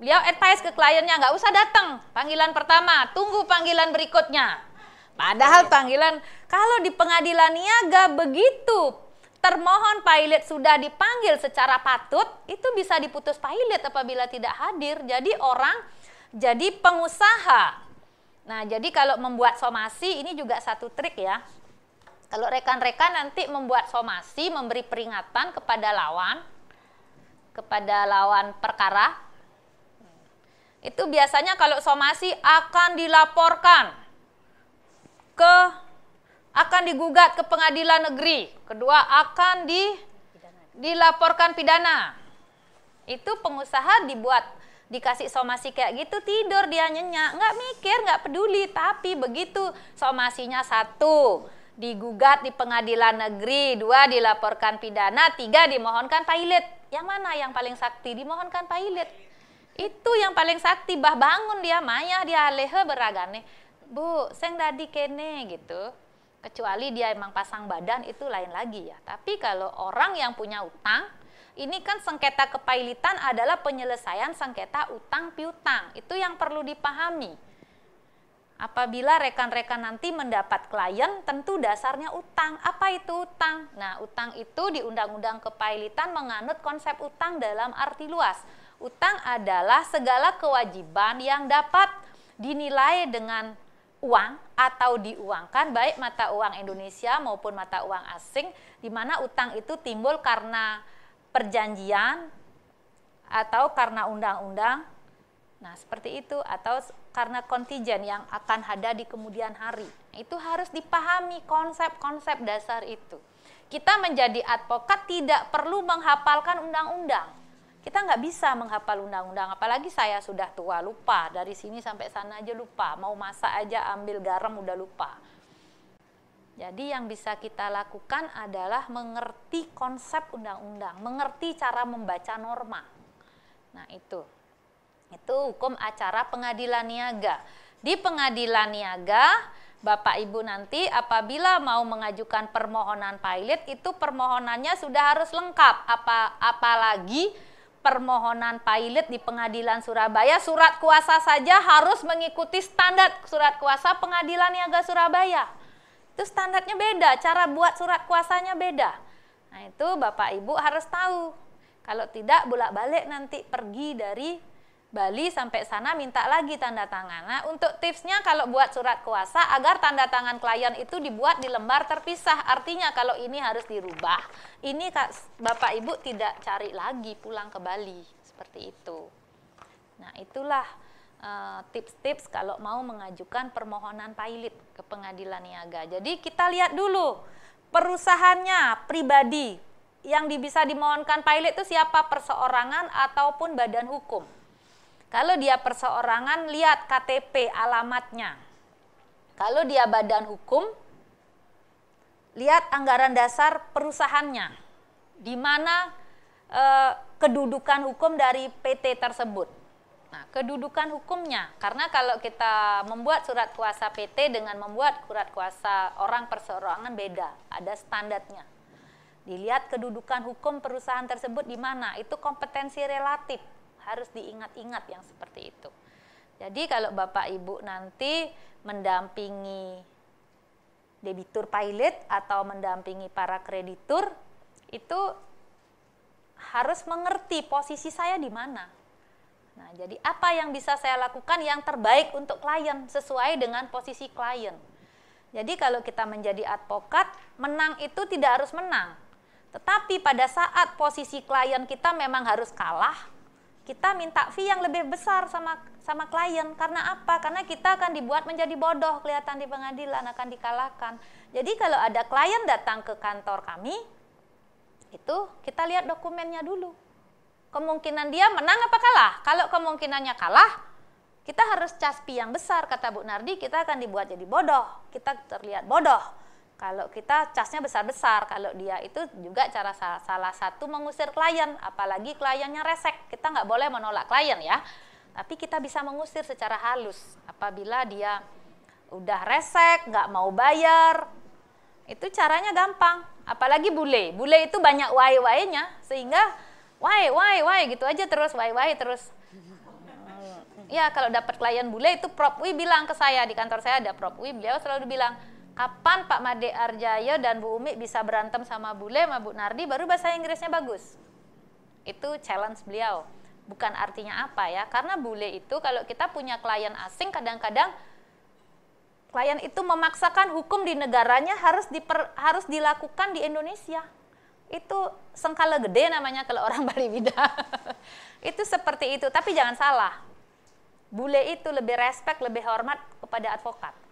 beliau advice ke kliennya nggak usah datang panggilan pertama tunggu panggilan berikutnya padahal panggilan kalau di pengadilan niaga begitu termohon pilot sudah dipanggil secara patut, itu bisa diputus pilot apabila tidak hadir. Jadi orang jadi pengusaha. Nah, jadi kalau membuat somasi ini juga satu trik ya. Kalau rekan-rekan nanti membuat somasi, memberi peringatan kepada lawan, kepada lawan perkara, itu biasanya kalau somasi akan dilaporkan ke akan digugat ke pengadilan negeri, kedua akan di dilaporkan pidana. Itu pengusaha dibuat dikasih somasi kayak gitu tidur dia nyenyak nggak mikir nggak peduli tapi begitu somasinya satu digugat di pengadilan negeri dua dilaporkan pidana tiga dimohonkan pilot. yang mana yang paling sakti dimohonkan pilot. itu yang paling sakti bah bangun dia mayah dia lehe beragane bu seng dadi kene gitu kecuali dia emang pasang badan itu lain lagi ya. Tapi kalau orang yang punya utang, ini kan sengketa kepailitan adalah penyelesaian sengketa utang piutang. Itu yang perlu dipahami. Apabila rekan-rekan nanti mendapat klien, tentu dasarnya utang. Apa itu utang? Nah, utang itu di Undang-Undang Kepailitan menganut konsep utang dalam arti luas. Utang adalah segala kewajiban yang dapat dinilai dengan uang atau diuangkan baik mata uang Indonesia maupun mata uang asing di mana utang itu timbul karena perjanjian atau karena undang-undang Nah, seperti itu atau karena kontijen yang akan ada di kemudian hari. Nah, itu harus dipahami konsep-konsep dasar itu. Kita menjadi advokat tidak perlu menghafalkan undang-undang. Kita nggak bisa menghafal undang-undang, apalagi saya sudah tua, lupa. Dari sini sampai sana aja lupa, mau masak aja ambil garam udah lupa. Jadi yang bisa kita lakukan adalah mengerti konsep undang-undang, mengerti cara membaca norma. Nah itu, itu hukum acara pengadilan niaga. Di pengadilan niaga, Bapak Ibu nanti apabila mau mengajukan permohonan pilot itu permohonannya sudah harus lengkap apa apalagi permohonan pilot di pengadilan Surabaya, surat kuasa saja harus mengikuti standar surat kuasa pengadilan Niaga Surabaya. Itu standarnya beda, cara buat surat kuasanya beda. Nah itu Bapak Ibu harus tahu. Kalau tidak bolak-balik nanti pergi dari Bali sampai sana minta lagi tanda tangan. Nah, untuk tipsnya kalau buat surat kuasa agar tanda tangan klien itu dibuat di lembar terpisah. Artinya kalau ini harus dirubah, ini kak Bapak Ibu tidak cari lagi pulang ke Bali, seperti itu. Nah, itulah eh, tips-tips uh, kalau mau mengajukan permohonan pailit ke pengadilan niaga. Jadi kita lihat dulu perusahaannya pribadi yang bisa dimohonkan pailit itu siapa perseorangan ataupun badan hukum. Kalau dia perseorangan, lihat KTP alamatnya. Kalau dia badan hukum, lihat anggaran dasar perusahaannya. Di mana e, kedudukan hukum dari PT tersebut. Nah, kedudukan hukumnya, karena kalau kita membuat surat kuasa PT dengan membuat surat kuasa orang perseorangan beda, ada standarnya. Dilihat kedudukan hukum perusahaan tersebut di mana, itu kompetensi relatif harus diingat-ingat yang seperti itu. Jadi kalau Bapak Ibu nanti mendampingi debitur pilot atau mendampingi para kreditur itu harus mengerti posisi saya di mana. Nah, jadi apa yang bisa saya lakukan yang terbaik untuk klien sesuai dengan posisi klien. Jadi kalau kita menjadi advokat, menang itu tidak harus menang. Tetapi pada saat posisi klien kita memang harus kalah, kita minta fee yang lebih besar sama sama klien karena apa? Karena kita akan dibuat menjadi bodoh kelihatan di pengadilan akan dikalahkan. Jadi kalau ada klien datang ke kantor kami itu kita lihat dokumennya dulu. Kemungkinan dia menang apa kalah? Kalau kemungkinannya kalah, kita harus caspi yang besar kata Bu Nardi, kita akan dibuat jadi bodoh. Kita terlihat bodoh. Kalau kita casnya besar-besar, kalau dia itu juga cara salah, satu mengusir klien, apalagi kliennya resek. Kita nggak boleh menolak klien ya, tapi kita bisa mengusir secara halus apabila dia udah resek, nggak mau bayar. Itu caranya gampang, apalagi bule. Bule itu banyak wae nya sehingga wae, wae, wae gitu aja terus, wae, wae terus. Ya kalau dapat klien bule itu prop Wi bilang ke saya di kantor saya ada prop Wi beliau selalu bilang Kapan Pak Made Arjaya dan Bu Umi bisa berantem sama Bule sama Bu Nardi baru bahasa Inggrisnya bagus? Itu challenge beliau. Bukan artinya apa ya, karena bule itu kalau kita punya klien asing kadang-kadang klien itu memaksakan hukum di negaranya harus diper, harus dilakukan di Indonesia. Itu sengkala gede namanya kalau orang Bali Bida. itu seperti itu, tapi jangan salah. Bule itu lebih respect, lebih hormat kepada advokat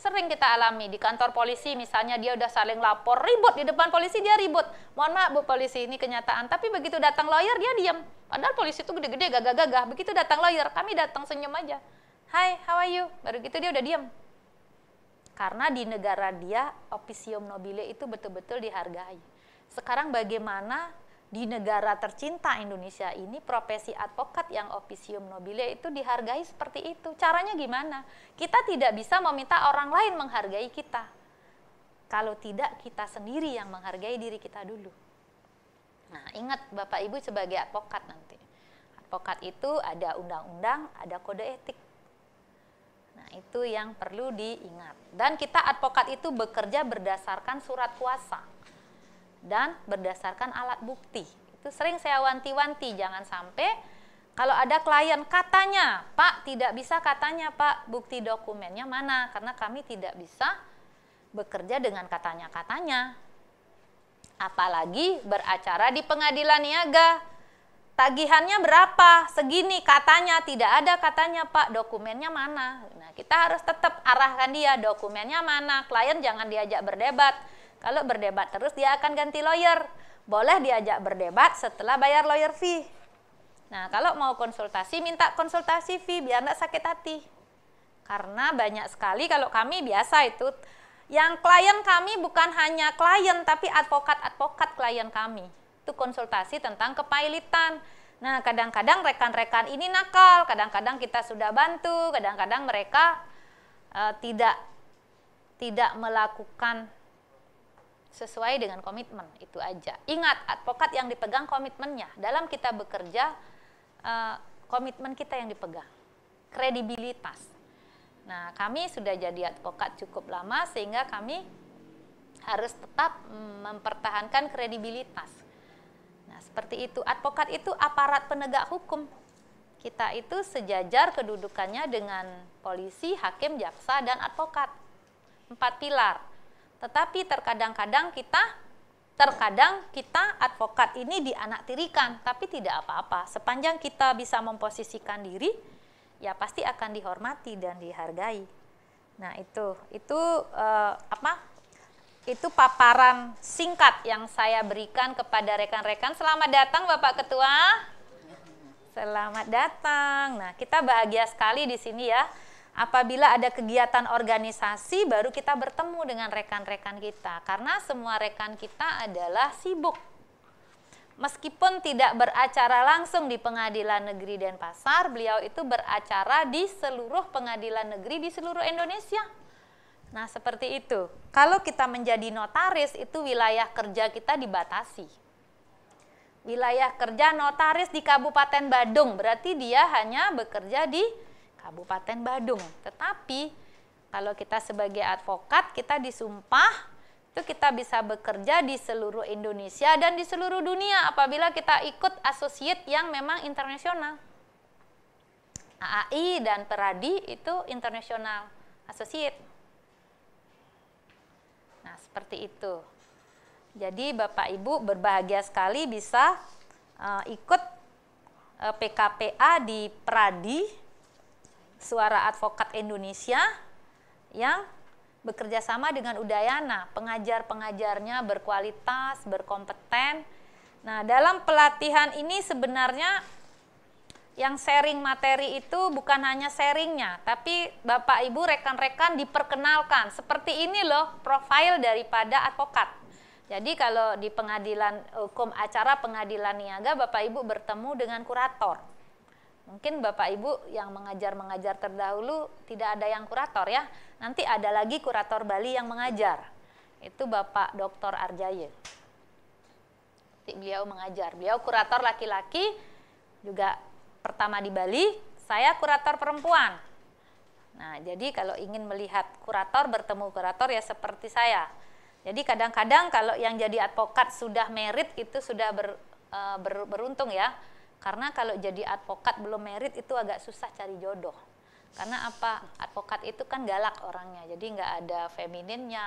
sering kita alami di kantor polisi misalnya dia udah saling lapor ribut di depan polisi dia ribut mohon maaf bu polisi ini kenyataan tapi begitu datang lawyer dia diam padahal polisi itu gede-gede gagah-gagah begitu datang lawyer kami datang senyum aja hai how are you baru gitu dia udah diam karena di negara dia officium nobile itu betul-betul dihargai sekarang bagaimana di negara tercinta Indonesia ini profesi advokat yang officium nobile itu dihargai seperti itu. Caranya gimana? Kita tidak bisa meminta orang lain menghargai kita. Kalau tidak kita sendiri yang menghargai diri kita dulu. Nah, ingat Bapak Ibu sebagai advokat nanti. Advokat itu ada undang-undang, ada kode etik. Nah, itu yang perlu diingat. Dan kita advokat itu bekerja berdasarkan surat kuasa dan berdasarkan alat bukti. Itu sering saya wanti-wanti, jangan sampai kalau ada klien katanya, Pak tidak bisa katanya Pak, bukti dokumennya mana? Karena kami tidak bisa bekerja dengan katanya-katanya. Apalagi beracara di pengadilan niaga. Tagihannya berapa? Segini katanya, tidak ada katanya Pak, dokumennya mana? Nah, kita harus tetap arahkan dia, dokumennya mana? Klien jangan diajak berdebat kalau berdebat terus dia akan ganti lawyer. Boleh diajak berdebat setelah bayar lawyer fee. Nah, kalau mau konsultasi minta konsultasi fee biar nggak sakit hati. Karena banyak sekali kalau kami biasa itu yang klien kami bukan hanya klien tapi advokat-advokat klien kami. Itu konsultasi tentang kepailitan. Nah, kadang-kadang rekan-rekan ini nakal, kadang-kadang kita sudah bantu, kadang-kadang mereka uh, tidak tidak melakukan sesuai dengan komitmen itu aja. Ingat, advokat yang dipegang komitmennya. Dalam kita bekerja, eh, komitmen kita yang dipegang, kredibilitas. Nah, kami sudah jadi advokat cukup lama sehingga kami harus tetap mempertahankan kredibilitas. Nah, seperti itu. Advokat itu aparat penegak hukum. Kita itu sejajar kedudukannya dengan polisi, hakim, jaksa, dan advokat. Empat pilar tetapi terkadang-kadang kita terkadang kita advokat ini dianaktirikan, tapi tidak apa-apa. Sepanjang kita bisa memposisikan diri, ya pasti akan dihormati dan dihargai. Nah, itu itu eh, apa? Itu paparan singkat yang saya berikan kepada rekan-rekan. Selamat datang Bapak Ketua. Selamat datang. Nah, kita bahagia sekali di sini ya apabila ada kegiatan organisasi baru kita bertemu dengan rekan-rekan kita karena semua rekan kita adalah sibuk. Meskipun tidak beracara langsung di Pengadilan Negeri Denpasar, beliau itu beracara di seluruh pengadilan negeri di seluruh Indonesia. Nah, seperti itu. Kalau kita menjadi notaris itu wilayah kerja kita dibatasi. Wilayah kerja notaris di Kabupaten Badung berarti dia hanya bekerja di Kabupaten Badung. Tetapi kalau kita sebagai advokat kita disumpah itu kita bisa bekerja di seluruh Indonesia dan di seluruh dunia apabila kita ikut associate yang memang internasional. AAI dan Peradi itu internasional associate. Nah, seperti itu. Jadi Bapak Ibu berbahagia sekali bisa uh, ikut uh, eh, PKPA di Pradi Suara Advokat Indonesia yang bekerja sama dengan Udayana, pengajar-pengajarnya berkualitas, berkompeten. Nah, dalam pelatihan ini sebenarnya yang sharing materi itu bukan hanya sharingnya, tapi Bapak Ibu rekan-rekan diperkenalkan. Seperti ini loh profil daripada advokat. Jadi kalau di pengadilan hukum acara pengadilan niaga Bapak Ibu bertemu dengan kurator. Mungkin Bapak Ibu yang mengajar-mengajar terdahulu tidak ada yang kurator ya. Nanti ada lagi kurator Bali yang mengajar. Itu Bapak Dr. Arjaya. Nanti beliau mengajar. Beliau kurator laki-laki juga pertama di Bali, saya kurator perempuan. Nah, jadi kalau ingin melihat kurator bertemu kurator ya seperti saya. Jadi kadang-kadang kalau yang jadi advokat sudah merit itu sudah ber, e, ber, beruntung ya karena kalau jadi advokat belum merit itu agak susah cari jodoh. Karena apa? Advokat itu kan galak orangnya. Jadi nggak ada femininnya,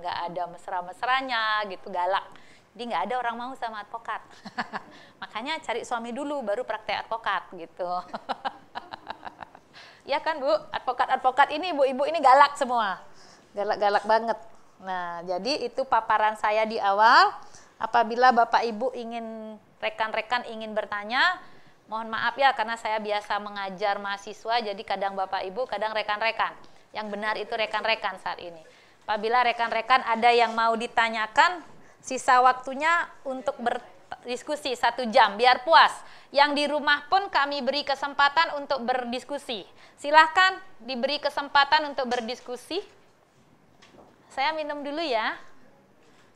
nggak ada mesra-mesranya gitu, galak. Jadi nggak ada orang mau sama advokat. Makanya cari suami dulu baru praktek advokat gitu. Iya kan Bu, advokat-advokat ini ibu-ibu ini galak semua. Galak-galak banget. Nah, jadi itu paparan saya di awal. Apabila Bapak Ibu ingin rekan-rekan ingin bertanya, mohon maaf ya karena saya biasa mengajar mahasiswa jadi kadang Bapak Ibu, kadang rekan-rekan. Yang benar itu rekan-rekan saat ini. Apabila rekan-rekan ada yang mau ditanyakan, sisa waktunya untuk berdiskusi satu jam, biar puas. Yang di rumah pun kami beri kesempatan untuk berdiskusi. Silahkan diberi kesempatan untuk berdiskusi. Saya minum dulu ya.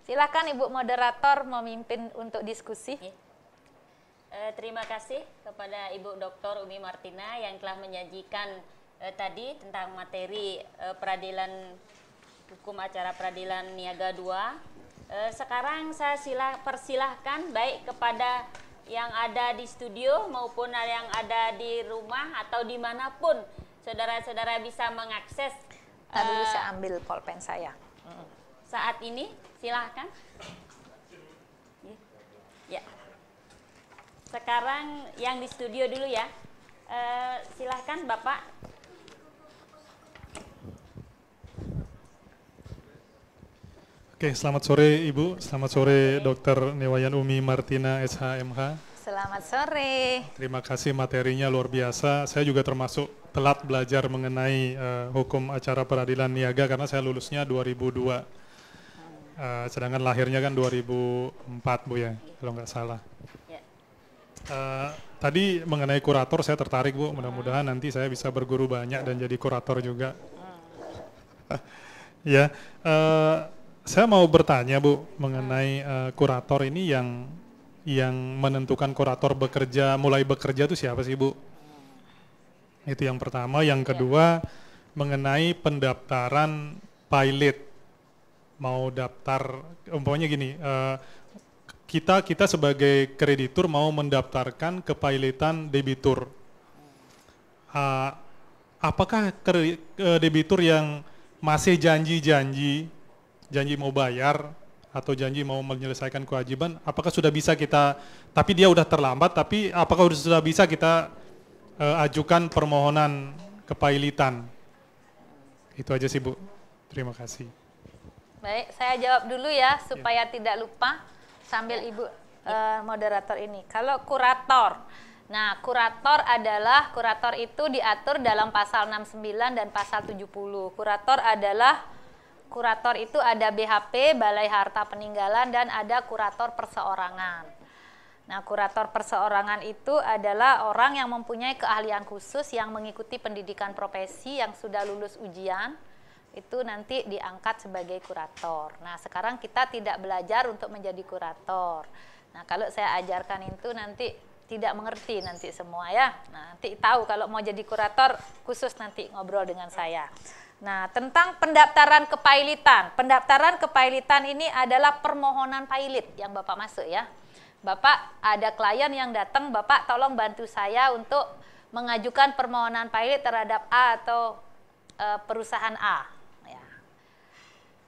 Silahkan Ibu Moderator memimpin untuk diskusi eh, terima kasih kepada Ibu Dr. Umi Martina yang telah menyajikan eh, tadi tentang materi eh, peradilan hukum acara peradilan niaga 2. Eh, sekarang saya sila, persilahkan baik kepada yang ada di studio maupun yang ada di rumah atau dimanapun saudara-saudara bisa mengakses. Tadi uh, eh, saya ambil pulpen saya. Hmm. Saat ini silahkan. Ya. Yeah. Sekarang yang di studio dulu ya. E, silahkan Bapak. Oke, selamat sore Ibu. Selamat sore Dr. Niwayan Umi Martina SHMH. Selamat sore. Terima kasih materinya luar biasa. Saya juga termasuk telat belajar mengenai uh, hukum acara peradilan niaga karena saya lulusnya 2002. Uh, eh, sedangkan lahirnya kan 2004 Bu ya, kalau nggak salah. Eh, tadi mengenai kurator saya tertarik Bu, mudah-mudahan nanti saya bisa berguru banyak dan jadi kurator juga. ya, uh, saya mau bertanya Bu mengenai uh, kurator ini yang yang menentukan kurator bekerja mulai bekerja itu siapa sih Bu? Itu yang pertama, yang kedua yeah. mengenai pendaftaran pilot mau daftar umpamanya gini uh, kita kita sebagai kreditur mau mendaftarkan kepailitan debitur. Uh, apakah debitur yang masih janji-janji janji mau bayar atau janji mau menyelesaikan kewajiban, apakah sudah bisa kita tapi dia sudah terlambat tapi apakah sudah bisa kita uh, ajukan permohonan kepailitan? Itu aja sih Bu. Terima kasih. Baik, saya jawab dulu ya supaya ya. tidak lupa sambil ibu uh, moderator ini. Kalau kurator, Nah, kurator adalah kurator itu diatur dalam pasal 69 dan pasal 70. Kurator adalah kurator itu ada BHP, Balai Harta Peninggalan dan ada kurator perseorangan. Nah, kurator perseorangan itu adalah orang yang mempunyai keahlian khusus yang mengikuti pendidikan profesi yang sudah lulus ujian itu nanti diangkat sebagai kurator. Nah, sekarang kita tidak belajar untuk menjadi kurator. Nah, kalau saya ajarkan itu nanti tidak mengerti nanti semua ya. Nah, nanti tahu kalau mau jadi kurator khusus nanti ngobrol dengan saya. Nah, tentang pendaftaran kepailitan. Pendaftaran kepailitan ini adalah permohonan pailit yang Bapak masuk ya. Bapak ada klien yang datang, Bapak tolong bantu saya untuk mengajukan permohonan pailit terhadap A atau eh, perusahaan A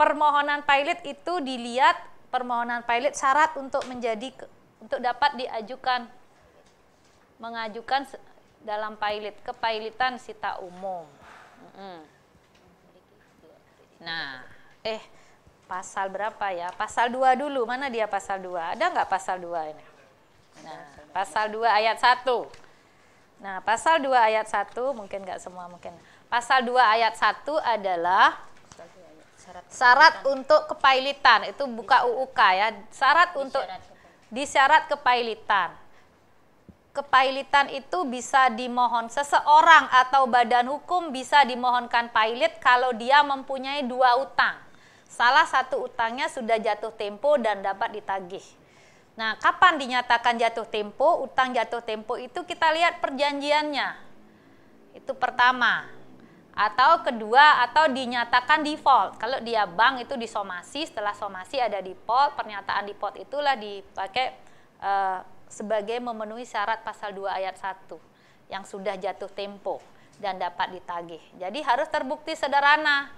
permohonan pilot itu dilihat permohonan pilot syarat untuk menjadi untuk dapat diajukan mengajukan dalam pilot kepailitan sita umum. Nah, eh pasal berapa ya? Pasal 2 dulu. Mana dia pasal 2? Ada nggak pasal 2 ini? Nah, pasal 2 ayat 1. Nah, pasal 2 ayat 1 mungkin nggak semua mungkin. Pasal 2 ayat 1 adalah syarat, syarat untuk kepailitan itu buka UUK ya syarat untuk disyarat kepailitan kepailitan itu bisa dimohon seseorang atau badan hukum bisa dimohonkan pailit kalau dia mempunyai dua utang salah satu utangnya sudah jatuh tempo dan dapat ditagih nah kapan dinyatakan jatuh tempo utang jatuh tempo itu kita lihat perjanjiannya itu pertama atau kedua atau dinyatakan default. Kalau dia bank itu disomasi, setelah somasi ada default, pernyataan default itulah dipakai e, sebagai memenuhi syarat pasal 2 ayat 1 yang sudah jatuh tempo dan dapat ditagih. Jadi harus terbukti sederhana.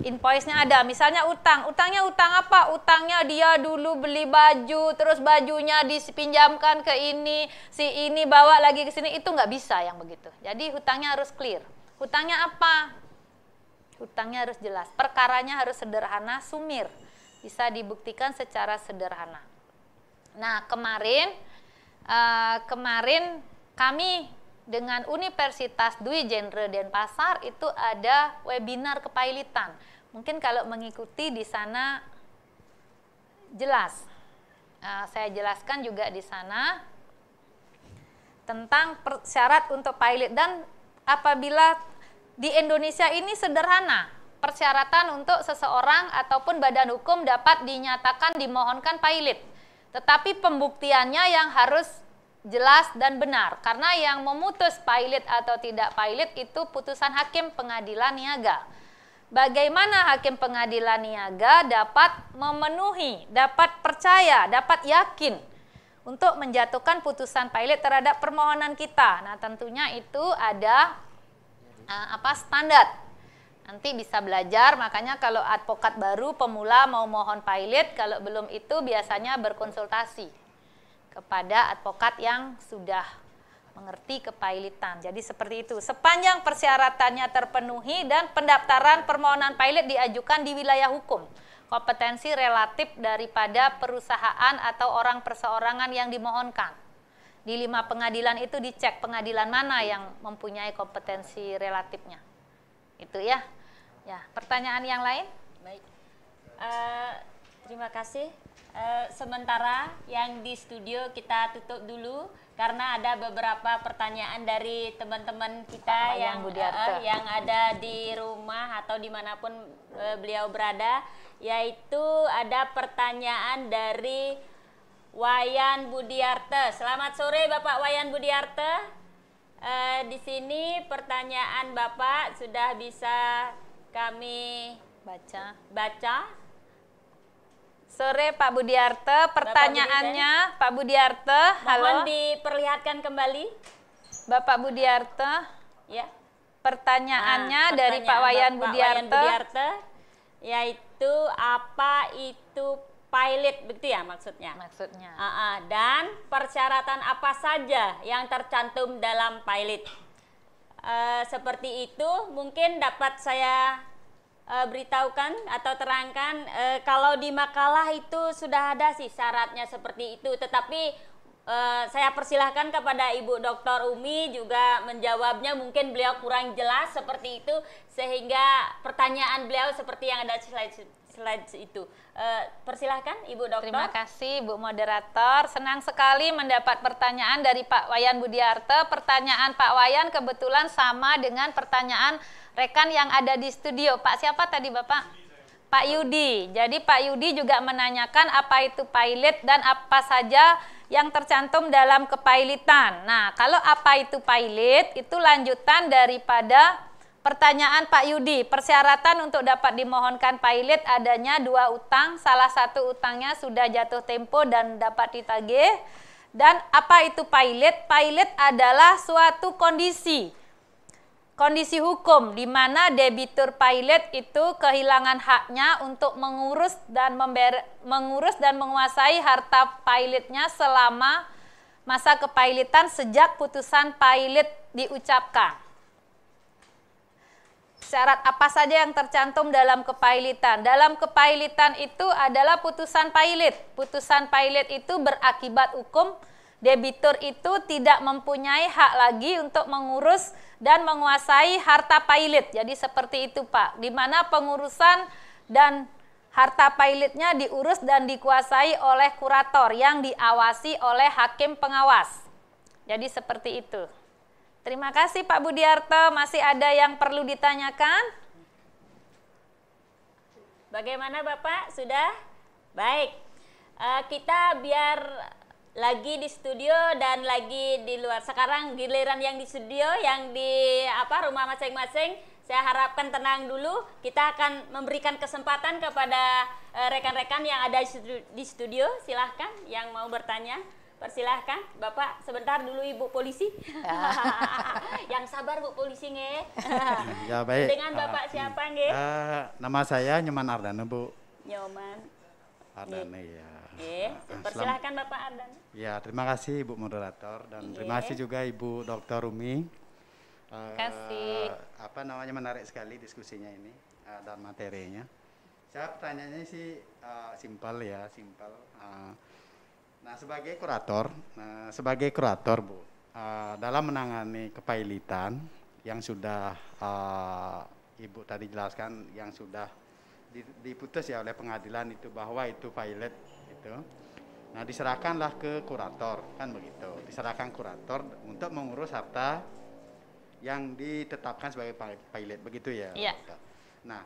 Invoice-nya ada, misalnya utang. Utangnya utang apa? Utangnya dia dulu beli baju, terus bajunya dipinjamkan ke ini, si ini bawa lagi ke sini. Itu nggak bisa yang begitu. Jadi hutangnya harus clear. Hutangnya apa? Hutangnya harus jelas. Perkaranya harus sederhana, sumir. Bisa dibuktikan secara sederhana. Nah, kemarin eh, kemarin kami dengan Universitas Dwi Jenderal Denpasar itu ada webinar kepailitan. Mungkin kalau mengikuti di sana jelas. Eh, saya jelaskan juga di sana tentang syarat untuk pilot dan apabila di Indonesia ini sederhana, persyaratan untuk seseorang ataupun badan hukum dapat dinyatakan dimohonkan pailit. Tetapi pembuktiannya yang harus jelas dan benar karena yang memutus pilot atau tidak pilot itu putusan hakim pengadilan niaga. Bagaimana hakim pengadilan niaga dapat memenuhi, dapat percaya, dapat yakin untuk menjatuhkan putusan pilot terhadap permohonan kita? Nah, tentunya itu ada uh, apa standar nanti bisa belajar makanya kalau advokat baru pemula mau mohon pilot kalau belum itu biasanya berkonsultasi kepada advokat yang sudah mengerti kepailitan jadi seperti itu sepanjang persyaratannya terpenuhi dan pendaftaran permohonan pilot diajukan di wilayah hukum kompetensi relatif daripada perusahaan atau orang perseorangan yang dimohonkan di lima pengadilan itu dicek pengadilan mana yang mempunyai kompetensi relatifnya. Itu ya. Ya, pertanyaan yang lain? Baik. Uh, terima kasih. Uh, sementara yang di studio kita tutup dulu karena ada beberapa pertanyaan dari teman-teman kita yang yang, uh, eh, yang ada di rumah atau dimanapun uh, beliau berada, yaitu ada pertanyaan dari Wayan Budiarte. Selamat sore Bapak Wayan Budiarte. E, eh, di sini pertanyaan Bapak sudah bisa kami baca. Baca. Sore Pak Budiarte, pertanyaannya Pak Budiarte, halo. Mohon diperlihatkan kembali. Bapak Budiarte. Ya. Pertanyaannya nah, dari pertanyaan Pak Wayan Budiarte. Wayan Budiarte yaitu apa itu pilot begitu ya maksudnya. Maksudnya. Uh, uh, dan persyaratan apa saja yang tercantum dalam pilot? Uh, seperti itu mungkin dapat saya uh, beritahukan atau terangkan uh, kalau di makalah itu sudah ada sih syaratnya seperti itu, tetapi Uh, saya persilahkan kepada Ibu Dr. Umi juga menjawabnya mungkin beliau kurang jelas seperti itu sehingga pertanyaan beliau seperti yang ada slide slide itu. Uh, persilahkan Ibu Dokter. Terima kasih Ibu Moderator. Senang sekali mendapat pertanyaan dari Pak Wayan Budiarte. Pertanyaan Pak Wayan kebetulan sama dengan pertanyaan rekan yang ada di studio. Pak siapa tadi Bapak? Pak Yudi. Jadi Pak Yudi juga menanyakan apa itu pilot dan apa saja yang tercantum dalam kepailitan. Nah, kalau apa itu pilot itu lanjutan daripada Pertanyaan Pak Yudi, persyaratan untuk dapat dimohonkan pilot adanya dua utang, salah satu utangnya sudah jatuh tempo dan dapat ditagih. Dan apa itu pilot? Pilot adalah suatu kondisi, kondisi hukum di mana debitur pilot itu kehilangan haknya untuk mengurus dan member, mengurus dan menguasai harta pilotnya selama masa kepailitan sejak putusan pilot diucapkan. Syarat apa saja yang tercantum dalam kepailitan? Dalam kepailitan itu adalah putusan pailit. Putusan pailit itu berakibat hukum debitur itu tidak mempunyai hak lagi untuk mengurus dan menguasai harta pailit. Jadi seperti itu Pak, di mana pengurusan dan harta pailitnya diurus dan dikuasai oleh kurator yang diawasi oleh hakim pengawas. Jadi seperti itu. Terima kasih Pak Budiarto. Masih ada yang perlu ditanyakan? Bagaimana Bapak? Sudah? Baik. Uh, kita biar lagi di studio dan lagi di luar. Sekarang giliran yang di studio, yang di apa rumah masing-masing. Saya harapkan tenang dulu. Kita akan memberikan kesempatan kepada eh, rekan-rekan uh, yang ada di studio. Silahkan yang mau bertanya. Persilahkan, Bapak sebentar dulu Ibu Polisi. yang sabar Bu Polisi nge. ya baik. Dengan Bapak uh, siapa nge? Uh, nama saya Nyoman Ardana Bu. Nyoman. Ardana ya. Oke, ah, ah, persilahkan Bapak ardan Ya, terima kasih Ibu moderator dan iya. terima kasih juga Ibu Dr. Rumi. terima kasih. Apa namanya menarik sekali diskusinya ini uh, dan materinya. Saya pertanyaannya sih uh, simpel ya, simpel. Uh, Nah sebagai kurator, nah, sebagai kurator Bu, uh, dalam menangani kepailitan yang sudah uh, Ibu tadi jelaskan yang sudah diputus ya oleh pengadilan itu bahwa itu pilot itu. Nah diserahkanlah ke kurator kan begitu. Diserahkan kurator untuk mengurus harta yang ditetapkan sebagai pilot begitu ya. Iya. Nah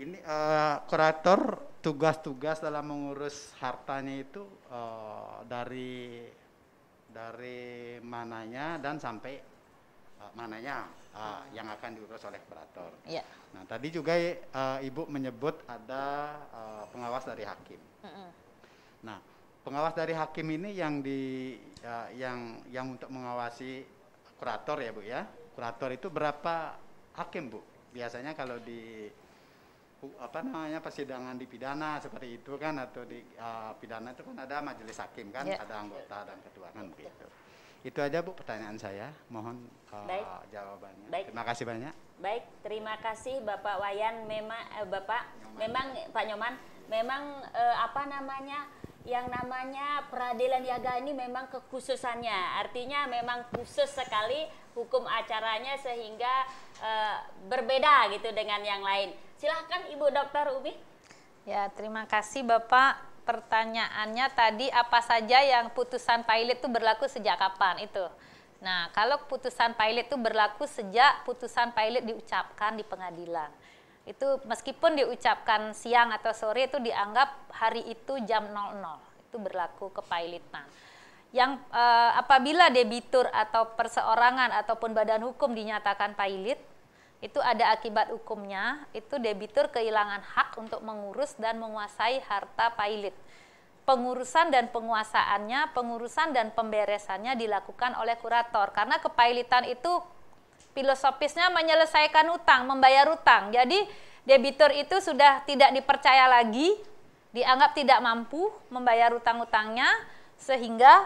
ini uh, kurator tugas-tugas dalam mengurus hartanya itu uh, dari dari mananya dan sampai uh, mananya uh, yang akan diurus oleh kurator. Yeah. Nah tadi juga uh, ibu menyebut ada uh, pengawas dari hakim. Mm -hmm. Nah pengawas dari hakim ini yang di uh, yang yang untuk mengawasi kurator ya bu ya. Kurator itu berapa hakim bu? Biasanya kalau di apa namanya persidangan di pidana seperti itu kan atau di uh, pidana itu kan ada majelis hakim kan ya. ada anggota dan ketua kan begitu itu aja bu pertanyaan saya mohon uh, baik. jawabannya baik. terima kasih banyak baik terima kasih bapak Wayan memang eh, bapak memang Pak Nyoman memang eh, apa namanya yang namanya peradilan niaga ini memang kekhususannya artinya memang khusus sekali hukum acaranya sehingga eh, berbeda gitu dengan yang lain Silahkan Ibu Dokter Ubi. Ya, terima kasih Bapak. Pertanyaannya tadi apa saja yang putusan pilot itu berlaku sejak kapan itu? Nah, kalau putusan pilot itu berlaku sejak putusan pilot diucapkan di pengadilan. Itu meskipun diucapkan siang atau sore itu dianggap hari itu jam 00. Itu berlaku ke pilotan. yang eh, apabila debitur atau perseorangan ataupun badan hukum dinyatakan pilot itu ada akibat hukumnya, itu debitur kehilangan hak untuk mengurus dan menguasai harta pailit. Pengurusan dan penguasaannya, pengurusan dan pemberesannya dilakukan oleh kurator karena kepailitan itu filosofisnya menyelesaikan utang, membayar utang. Jadi debitur itu sudah tidak dipercaya lagi, dianggap tidak mampu membayar utang-utangnya sehingga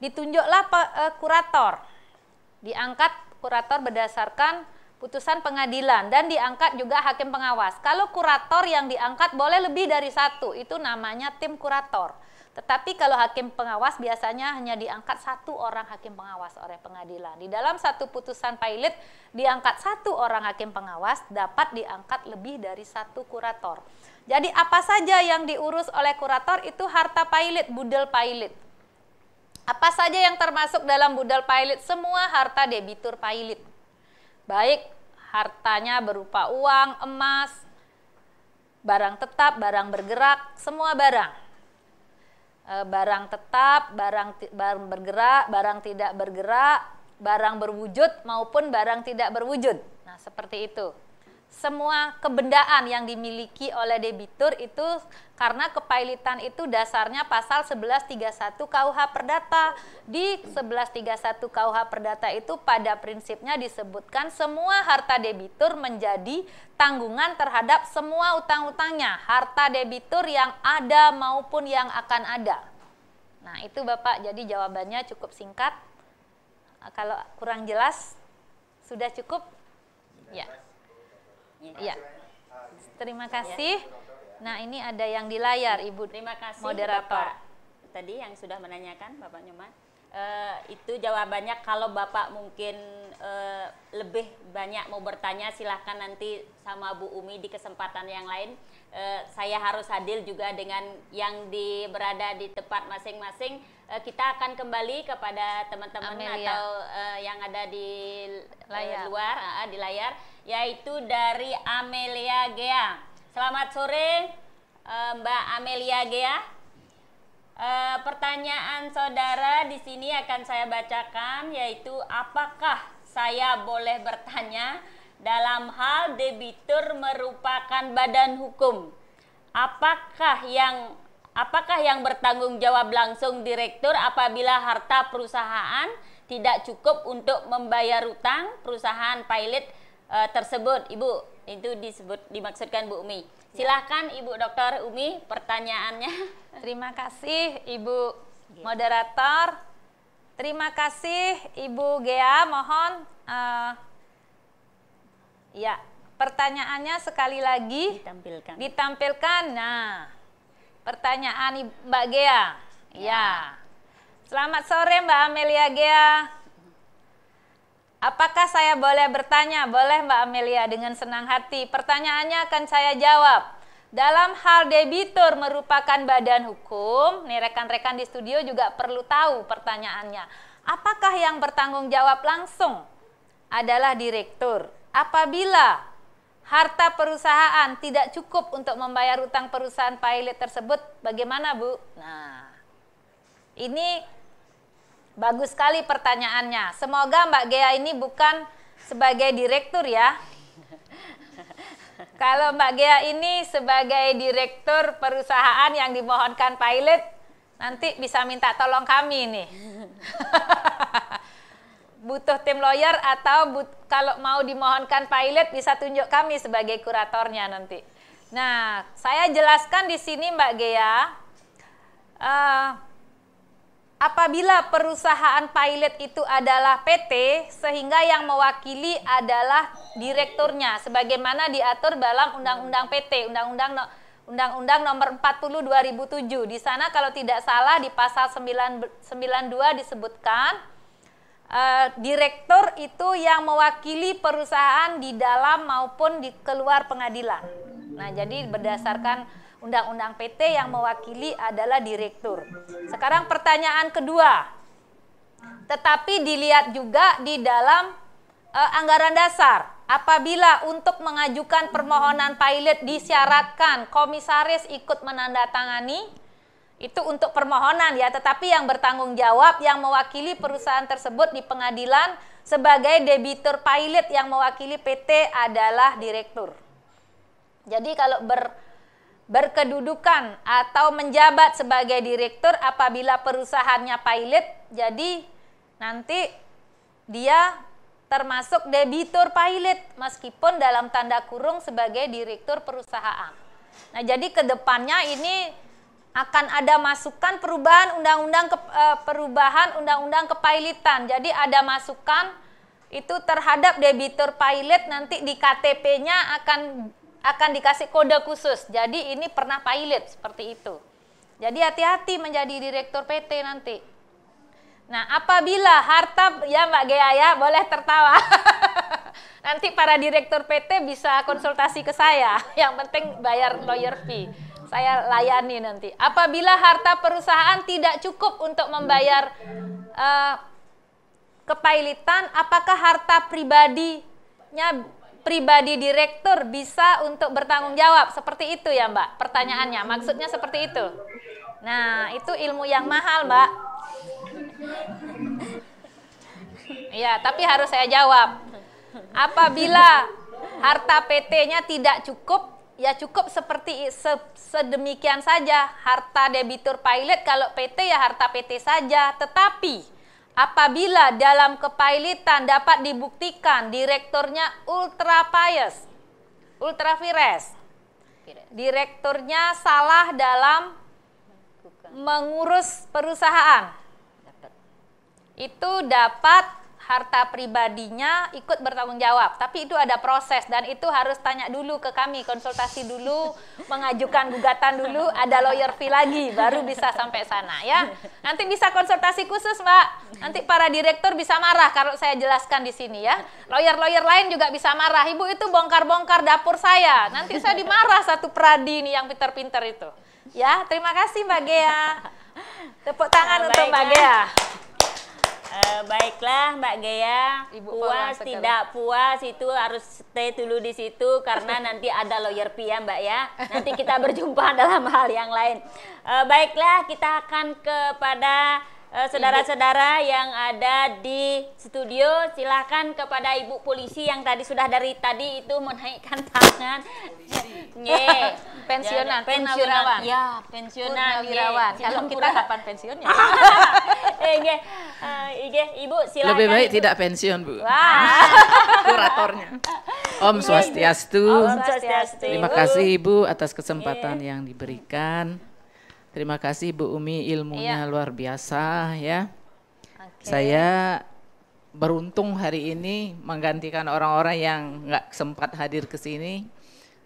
ditunjuklah eh, kurator. Diangkat kurator berdasarkan putusan pengadilan dan diangkat juga hakim pengawas. Kalau kurator yang diangkat boleh lebih dari satu, itu namanya tim kurator. Tetapi kalau hakim pengawas biasanya hanya diangkat satu orang hakim pengawas oleh pengadilan. Di dalam satu putusan pilot diangkat satu orang hakim pengawas dapat diangkat lebih dari satu kurator. Jadi apa saja yang diurus oleh kurator itu harta pilot, budel pilot. Apa saja yang termasuk dalam budal pilot? Semua harta debitur pilot baik hartanya berupa uang, emas, barang tetap, barang bergerak, semua barang. E, barang tetap, barang, barang bergerak, barang tidak bergerak, barang berwujud maupun barang tidak berwujud. Nah, seperti itu semua kebendaan yang dimiliki oleh debitur itu karena kepailitan itu dasarnya pasal 1131 KUH Perdata. Di 1131 KUH Perdata itu pada prinsipnya disebutkan semua harta debitur menjadi tanggungan terhadap semua utang-utangnya, harta debitur yang ada maupun yang akan ada. Nah, itu Bapak jadi jawabannya cukup singkat. Kalau kurang jelas sudah cukup? Ya. Yeah. Iya. iya. Terima kasih. Nah, ini ada yang di layar Ibu Terima kasih moderator. Bapak. Tadi yang sudah menanyakan Bapak Nyoman. Uh, itu jawabannya kalau Bapak mungkin uh, lebih banyak mau bertanya silahkan nanti sama Bu Umi di kesempatan yang lain uh, saya harus hadir juga dengan yang di berada di tempat masing-masing uh, kita akan kembali kepada teman-teman atau uh, yang ada di layar. luar uh, di layar yaitu dari Amelia Gea. Selamat sore eh, Mbak Amelia Gea. Eh, pertanyaan saudara di sini akan saya bacakan yaitu apakah saya boleh bertanya dalam hal debitur merupakan badan hukum? Apakah yang apakah yang bertanggung jawab langsung direktur apabila harta perusahaan tidak cukup untuk membayar utang perusahaan pilot uh, tersebut, Ibu. Itu disebut dimaksudkan Bu Umi. Ya. Silahkan Ibu Dokter Umi pertanyaannya. Terima kasih Ibu gitu. moderator. Terima kasih Ibu Gea, mohon uh, ya, pertanyaannya sekali lagi ditampilkan. Ditampilkan. Nah, pertanyaan Mbak Gea. Ya. ya. Selamat sore Mbak Amelia Gea. Apakah saya boleh bertanya? Boleh Mbak Amelia dengan senang hati. Pertanyaannya akan saya jawab. Dalam hal debitur merupakan badan hukum, nih rekan-rekan di studio juga perlu tahu pertanyaannya. Apakah yang bertanggung jawab langsung adalah direktur? Apabila harta perusahaan tidak cukup untuk membayar utang perusahaan pilot tersebut, bagaimana Bu? Nah, ini Bagus sekali pertanyaannya. Semoga Mbak Gea ini bukan sebagai direktur ya. Kalau Mbak Gea ini sebagai direktur perusahaan yang dimohonkan pilot, nanti bisa minta tolong kami nih. butuh tim lawyer atau but, kalau mau dimohonkan pilot bisa tunjuk kami sebagai kuratornya nanti. Nah, saya jelaskan di sini Mbak Gea. Uh, Apabila perusahaan pilot itu adalah PT, sehingga yang mewakili adalah direkturnya, sebagaimana diatur dalam Undang-Undang PT, Undang-Undang no, Undang-Undang Nomor 40 2007. Di sana kalau tidak salah di pasal 9, 92 disebutkan uh, direktur itu yang mewakili perusahaan di dalam maupun di keluar pengadilan. Nah, jadi berdasarkan undang-undang PT yang mewakili adalah direktur. Sekarang pertanyaan kedua. Tetapi dilihat juga di dalam e, anggaran dasar. Apabila untuk mengajukan permohonan pilot disyaratkan komisaris ikut menandatangani, itu untuk permohonan ya, tetapi yang bertanggung jawab yang mewakili perusahaan tersebut di pengadilan sebagai debitur pilot yang mewakili PT adalah direktur. Jadi kalau ber berkedudukan atau menjabat sebagai direktur apabila perusahaannya pilot. Jadi nanti dia termasuk debitur pilot meskipun dalam tanda kurung sebagai direktur perusahaan. Nah, jadi kedepannya ini akan ada masukan perubahan undang-undang ke, eh, perubahan undang-undang kepailitan. Jadi ada masukan itu terhadap debitur pilot nanti di KTP-nya akan akan dikasih kode khusus. Jadi ini pernah pilot seperti itu. Jadi hati-hati menjadi direktur PT nanti. Nah, apabila harta ya Mbak Gea ya, boleh tertawa. nanti para direktur PT bisa konsultasi ke saya. Yang penting bayar lawyer fee. Saya layani nanti. Apabila harta perusahaan tidak cukup untuk membayar uh, kepailitan, apakah harta pribadinya pribadi direktur bisa untuk bertanggung jawab seperti itu ya Mbak pertanyaannya maksudnya seperti itu nah itu ilmu yang mahal Mbak Iya, tapi harus saya jawab apabila harta PT-nya tidak cukup ya cukup seperti se, sedemikian saja harta debitur pilot kalau PT ya harta PT saja tetapi Apabila dalam kepailitan dapat dibuktikan direkturnya ultra pious, ultra vires, direkturnya salah dalam mengurus perusahaan, itu dapat harta pribadinya ikut bertanggung jawab. Tapi itu ada proses dan itu harus tanya dulu ke kami, konsultasi dulu, mengajukan gugatan dulu, ada lawyer fee lagi baru bisa sampai sana ya. Nanti bisa konsultasi khusus, Mbak. Nanti para direktur bisa marah kalau saya jelaskan di sini ya. Lawyer-lawyer lain juga bisa marah. Ibu itu bongkar-bongkar dapur saya. Nanti saya dimarah satu pradi ini yang pinter-pinter itu. Ya, terima kasih Mbak Gea. Tepuk tangan nah, untuk Mbak Gea. Eh, baiklah Mbak Gea, Ibu puas tidak puas itu harus stay dulu di situ karena nanti ada lawyer Pia ya, Mbak ya. Nanti kita berjumpa dalam hal yang lain. Uh, baiklah kita akan kepada Eh, saudara-saudara yang ada di studio silahkan kepada ibu polisi yang tadi sudah dari tadi itu menaikkan tangan Nye. pensiunan pensiunan ya pensiunan wirawan kalau kita kapan pensiunnya Iya, iya, ibu silakan. Lebih baik ibu. tidak pensiun bu. Wah. Kuratornya. Om Swastiastu. Om Swastiastu. Terima kasih ibu atas kesempatan yeah. yang diberikan. Terima kasih Bu Umi ilmunya iya. luar biasa ya. Okay. Saya beruntung hari ini menggantikan orang-orang yang nggak sempat hadir ke sini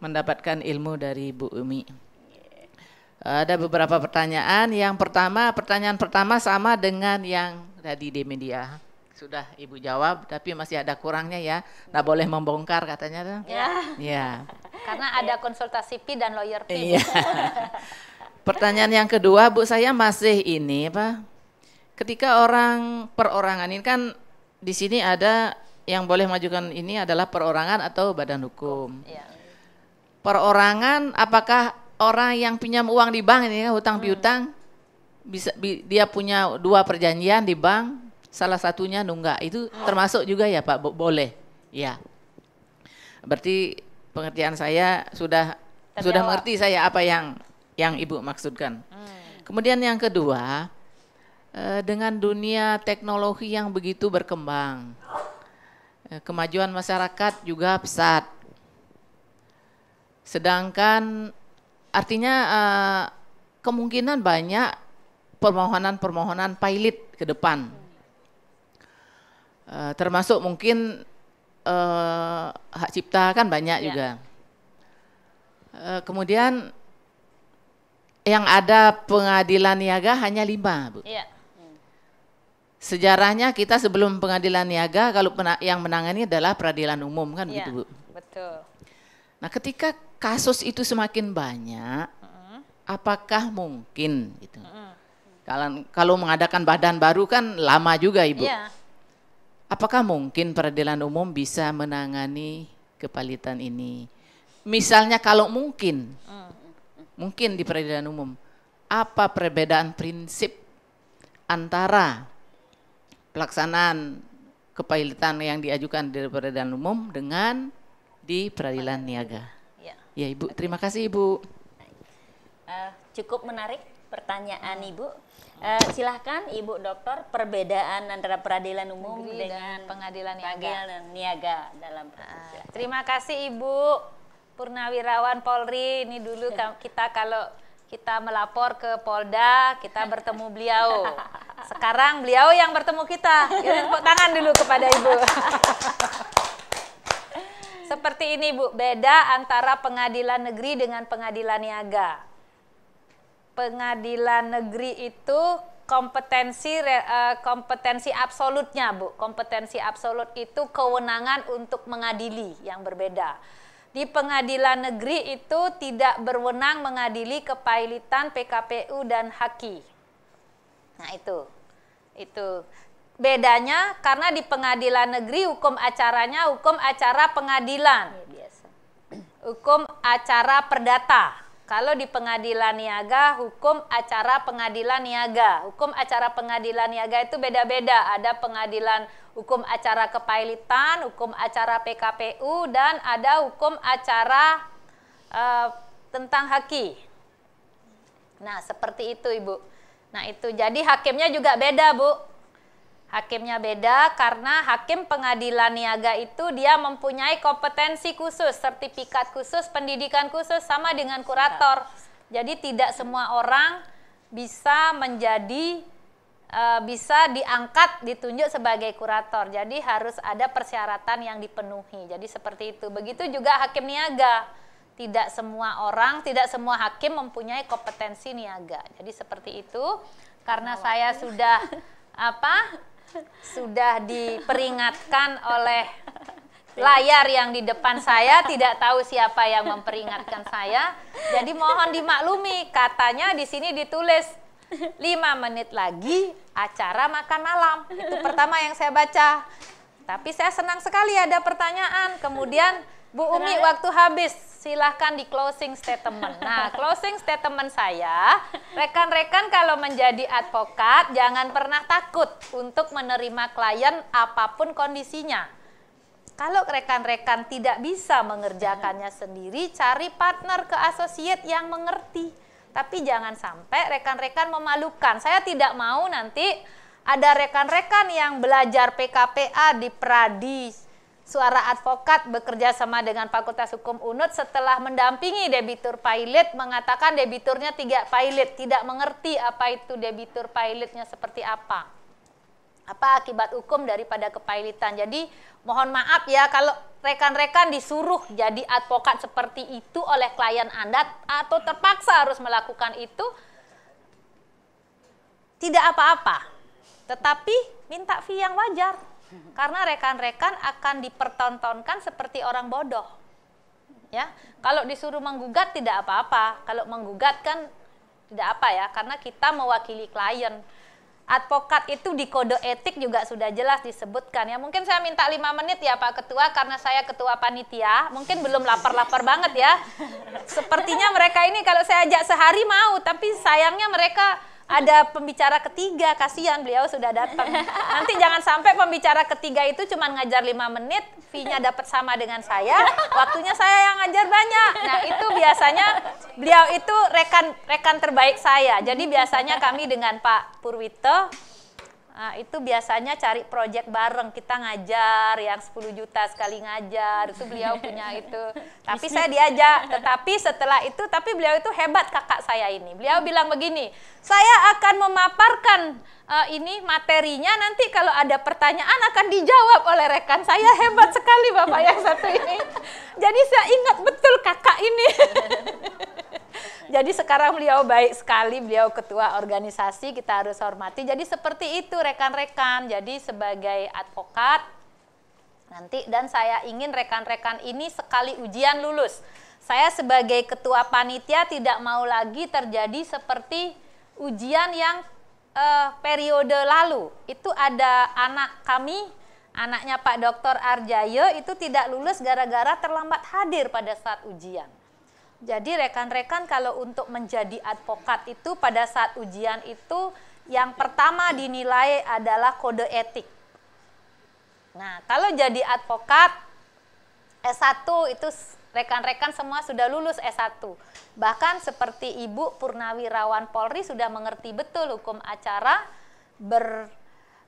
mendapatkan ilmu dari Bu Umi. Ada beberapa pertanyaan. Yang pertama, pertanyaan pertama sama dengan yang tadi di media sudah ibu jawab tapi masih ada kurangnya ya nggak boleh membongkar katanya ya, iya. karena ada konsultasi pi dan lawyer pi. iya. Pertanyaan yang kedua, Bu saya masih ini apa? Ketika orang perorangan ini kan di sini ada yang boleh majukan ini adalah perorangan atau badan hukum. Iya. Perorangan apakah orang yang pinjam uang di bank ini hutang hmm. piutang bisa bi, dia punya dua perjanjian di bank, salah satunya nunggak. Itu hmm. termasuk juga ya Pak Bo boleh. Ya. Berarti pengertian saya sudah sudah mengerti saya apa yang yang Ibu maksudkan. Hmm. Kemudian yang kedua, eh, dengan dunia teknologi yang begitu berkembang, eh, kemajuan masyarakat juga pesat. Sedangkan artinya eh, kemungkinan banyak permohonan-permohonan pilot ke depan. Termasuk mungkin hak cipta kan banyak ya. juga. Kemudian yang ada pengadilan niaga hanya lima, Bu. Iya. Sejarahnya kita sebelum pengadilan niaga kalau pena, yang menangani adalah peradilan umum kan ya, begitu, Bu. Betul. Nah ketika kasus itu semakin banyak, mm. apakah mungkin gitu? Mm. Kalau kalau mengadakan badan baru kan lama juga Ibu. Ya. Apakah mungkin peradilan umum bisa menangani kepalitan ini? Misalnya kalau mungkin, mm mungkin di peradilan umum. Apa perbedaan prinsip antara pelaksanaan kepailitan yang diajukan di peradilan umum dengan di peradilan niaga? Ya, ya Ibu. Terima kasih Ibu. Uh, cukup menarik pertanyaan Ibu. Uh, silahkan Ibu Dokter perbedaan antara peradilan umum Negeri dengan pengadilan niaga. pengadilan niaga dalam uh, Terima kasih Ibu. Purnawirawan Polri ini dulu iya. kita kalau kita melapor ke Polda, kita bertemu beliau. Sekarang beliau yang bertemu kita. Ini tepuk tangan dulu kepada Ibu. Seperti ini Bu, beda antara pengadilan negeri dengan pengadilan niaga. Pengadilan negeri itu kompetensi eh, kompetensi absolutnya Bu. Kompetensi absolut itu kewenangan untuk mengadili yang berbeda di pengadilan negeri itu tidak berwenang mengadili kepailitan PKPU dan HAKI. Nah, itu. Itu bedanya karena di pengadilan negeri hukum acaranya hukum acara pengadilan. Ya, hukum acara perdata. Kalau di pengadilan niaga, hukum acara pengadilan niaga. Hukum acara pengadilan niaga itu beda-beda. Ada pengadilan hukum acara kepailitan, hukum acara PKPU, dan ada hukum acara uh, tentang haki. Nah, seperti itu Ibu. Nah, itu jadi hakimnya juga beda, Bu. Hakimnya beda karena hakim pengadilan niaga itu dia mempunyai kompetensi khusus, sertifikat khusus, pendidikan khusus sama dengan iya. kurator. Jadi tidak semua orang bisa menjadi e, bisa diangkat ditunjuk sebagai kurator. Jadi harus ada persyaratan yang dipenuhi. Jadi seperti itu. Begitu juga hakim niaga. Tidak semua orang, tidak semua hakim mempunyai kompetensi niaga. Jadi seperti itu. Karena nah, saya sudah apa sudah diperingatkan oleh layar yang di depan saya tidak tahu siapa yang memperingatkan saya. Jadi mohon dimaklumi, katanya di sini ditulis lima menit lagi acara makan malam. Itu pertama yang saya baca. Tapi saya senang sekali ada pertanyaan. Kemudian Bu Umi waktu habis silahkan di closing statement. Nah, closing statement saya, rekan-rekan kalau menjadi advokat jangan pernah takut untuk menerima klien apapun kondisinya. Kalau rekan-rekan tidak bisa mengerjakannya sendiri, cari partner ke associate yang mengerti. Tapi jangan sampai rekan-rekan memalukan. Saya tidak mau nanti ada rekan-rekan yang belajar PKPA di Pradis, Suara Advokat bekerja sama dengan Fakultas Hukum UNUT setelah mendampingi debitur pilot mengatakan debiturnya tidak pilot tidak mengerti apa itu debitur pilotnya seperti apa. Apa akibat hukum daripada kepailitan. Jadi mohon maaf ya kalau rekan-rekan disuruh jadi advokat seperti itu oleh klien Anda atau terpaksa harus melakukan itu tidak apa-apa. Tetapi minta fee yang wajar karena rekan-rekan akan dipertontonkan seperti orang bodoh. Ya, kalau disuruh menggugat tidak apa-apa. Kalau menggugat kan tidak apa ya, karena kita mewakili klien. Advokat itu di kode etik juga sudah jelas disebutkan ya. Mungkin saya minta lima menit ya Pak Ketua karena saya ketua panitia. Mungkin belum lapar-lapar banget ya. Sepertinya mereka ini kalau saya ajak sehari mau, tapi sayangnya mereka ada pembicara ketiga kasihan beliau sudah datang nanti jangan sampai pembicara ketiga itu cuma ngajar lima menit fee-nya dapat sama dengan saya waktunya saya yang ngajar banyak nah itu biasanya beliau itu rekan rekan terbaik saya jadi biasanya kami dengan Pak Purwito Nah, itu biasanya cari project bareng kita ngajar yang 10 juta sekali ngajar itu beliau punya itu tapi saya diajak tetapi setelah itu tapi beliau itu hebat kakak saya ini beliau hmm. bilang begini saya akan memaparkan uh, ini materinya nanti kalau ada pertanyaan akan dijawab oleh rekan saya hebat sekali bapak yang satu ini jadi saya ingat betul kakak ini Jadi sekarang beliau baik sekali, beliau ketua organisasi, kita harus hormati. Jadi seperti itu rekan-rekan. Jadi sebagai advokat nanti dan saya ingin rekan-rekan ini sekali ujian lulus. Saya sebagai ketua panitia tidak mau lagi terjadi seperti ujian yang eh, periode lalu. Itu ada anak kami, anaknya Pak Dr. Arjayo itu tidak lulus gara-gara terlambat hadir pada saat ujian. Jadi rekan-rekan kalau untuk menjadi advokat itu pada saat ujian itu yang pertama dinilai adalah kode etik. Nah, kalau jadi advokat S1 itu rekan-rekan semua sudah lulus S1. Bahkan seperti Ibu Purnawirawan Polri sudah mengerti betul hukum acara ber,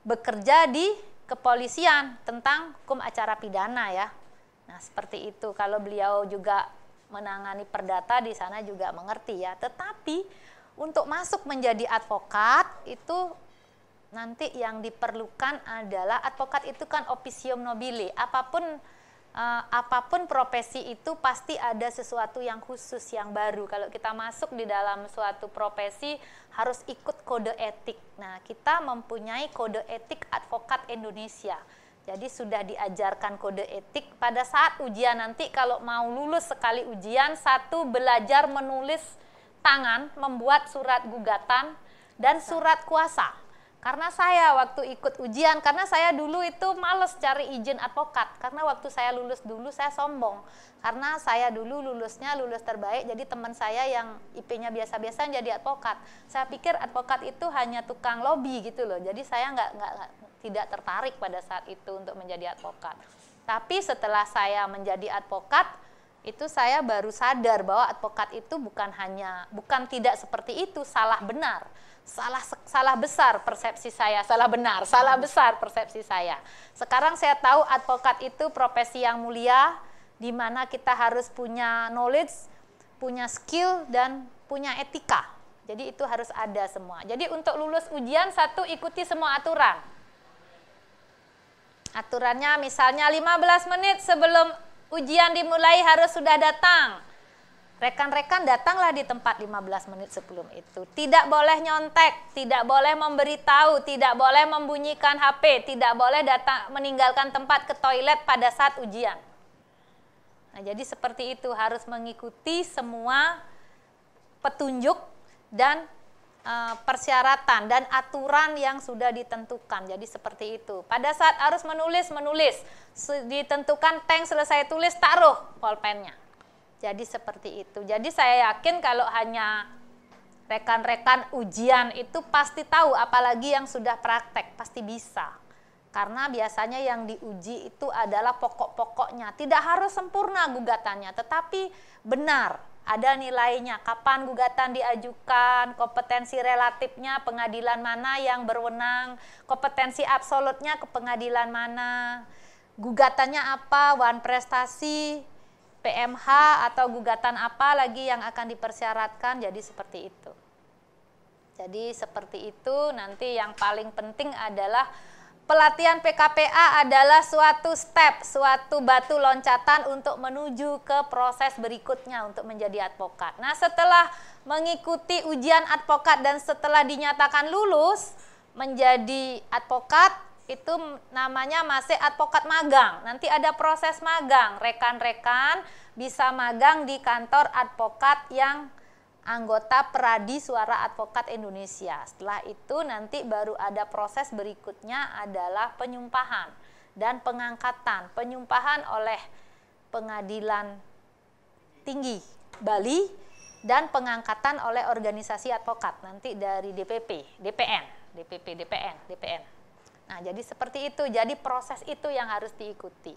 bekerja di kepolisian tentang hukum acara pidana ya. Nah, seperti itu. Kalau beliau juga menangani perdata di sana juga mengerti ya. Tetapi untuk masuk menjadi advokat itu nanti yang diperlukan adalah advokat itu kan officium nobile. Apapun eh, apapun profesi itu pasti ada sesuatu yang khusus yang baru. Kalau kita masuk di dalam suatu profesi harus ikut kode etik. Nah, kita mempunyai kode etik advokat Indonesia jadi sudah diajarkan kode etik pada saat ujian nanti kalau mau lulus sekali ujian satu belajar menulis tangan, membuat surat gugatan dan surat kuasa. Karena saya waktu ikut ujian, karena saya dulu itu males cari izin advokat. Karena waktu saya lulus dulu saya sombong. Karena saya dulu lulusnya lulus terbaik, jadi teman saya yang IP-nya biasa-biasa jadi advokat. Saya pikir advokat itu hanya tukang lobby gitu loh. Jadi saya nggak nggak tidak tertarik pada saat itu untuk menjadi advokat. Tapi setelah saya menjadi advokat, itu saya baru sadar bahwa advokat itu bukan hanya bukan tidak seperti itu salah benar salah salah besar persepsi saya, salah benar, salah besar persepsi saya. Sekarang saya tahu advokat itu profesi yang mulia di mana kita harus punya knowledge, punya skill dan punya etika. Jadi itu harus ada semua. Jadi untuk lulus ujian satu ikuti semua aturan. Aturannya misalnya 15 menit sebelum ujian dimulai harus sudah datang. Rekan-rekan datanglah di tempat 15 menit sebelum itu. Tidak boleh nyontek, tidak boleh memberitahu, tidak boleh membunyikan HP, tidak boleh datang meninggalkan tempat ke toilet pada saat ujian. Nah, jadi seperti itu harus mengikuti semua petunjuk dan eh, persyaratan dan aturan yang sudah ditentukan. Jadi seperti itu. Pada saat harus menulis, menulis. Ditentukan tank selesai tulis taruh polpennya jadi seperti itu. Jadi saya yakin kalau hanya rekan-rekan ujian itu pasti tahu apalagi yang sudah praktek pasti bisa karena biasanya yang diuji itu adalah pokok-pokoknya tidak harus sempurna gugatannya tetapi benar ada nilainya kapan gugatan diajukan kompetensi relatifnya pengadilan mana yang berwenang kompetensi absolutnya ke pengadilan mana gugatannya apa wan prestasi PMH atau gugatan apa lagi yang akan dipersyaratkan jadi seperti itu jadi seperti itu nanti yang paling penting adalah pelatihan PKPA adalah suatu step, suatu batu loncatan untuk menuju ke proses berikutnya untuk menjadi advokat. Nah, setelah mengikuti ujian advokat dan setelah dinyatakan lulus menjadi advokat, itu namanya masih advokat magang. Nanti ada proses magang. Rekan-rekan bisa magang di kantor advokat yang anggota Peradi Suara Advokat Indonesia. Setelah itu nanti baru ada proses berikutnya adalah penyumpahan dan pengangkatan. Penyumpahan oleh Pengadilan Tinggi Bali dan pengangkatan oleh organisasi advokat nanti dari DPP, DPN, DPP, DPN, DPN. Nah, jadi seperti itu. Jadi proses itu yang harus diikuti.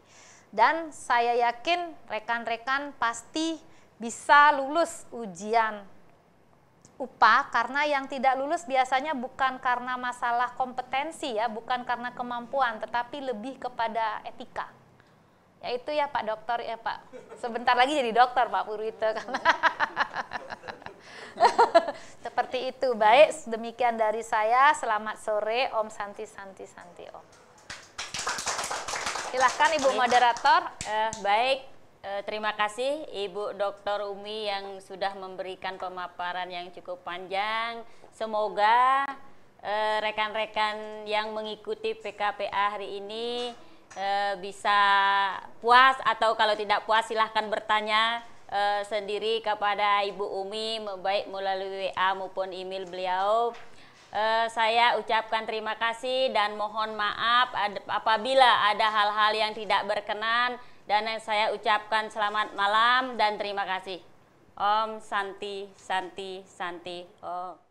Dan saya yakin rekan-rekan pasti bisa lulus ujian upah karena yang tidak lulus biasanya bukan karena masalah kompetensi ya, bukan karena kemampuan, tetapi lebih kepada etika Ya itu ya Pak Dokter ya Pak. Sebentar lagi jadi dokter Pak Purwito karena seperti itu. Baik, demikian dari saya. Selamat sore Om Santi Santi Santi Om. Silahkan Ibu moderator. Eh, baik, Eh, terima kasih Ibu Dokter Umi yang sudah memberikan pemaparan yang cukup panjang. Semoga eh, rekan-rekan eh, yang mengikuti PKPA hari ini Eh, bisa puas atau kalau tidak puas silahkan bertanya e, sendiri kepada Ibu Umi baik melalui WA maupun email beliau. E, saya ucapkan terima kasih dan mohon maaf ad, apabila ada hal-hal yang tidak berkenan dan yang saya ucapkan selamat malam dan terima kasih. Om Santi Santi Santi Om. Oh.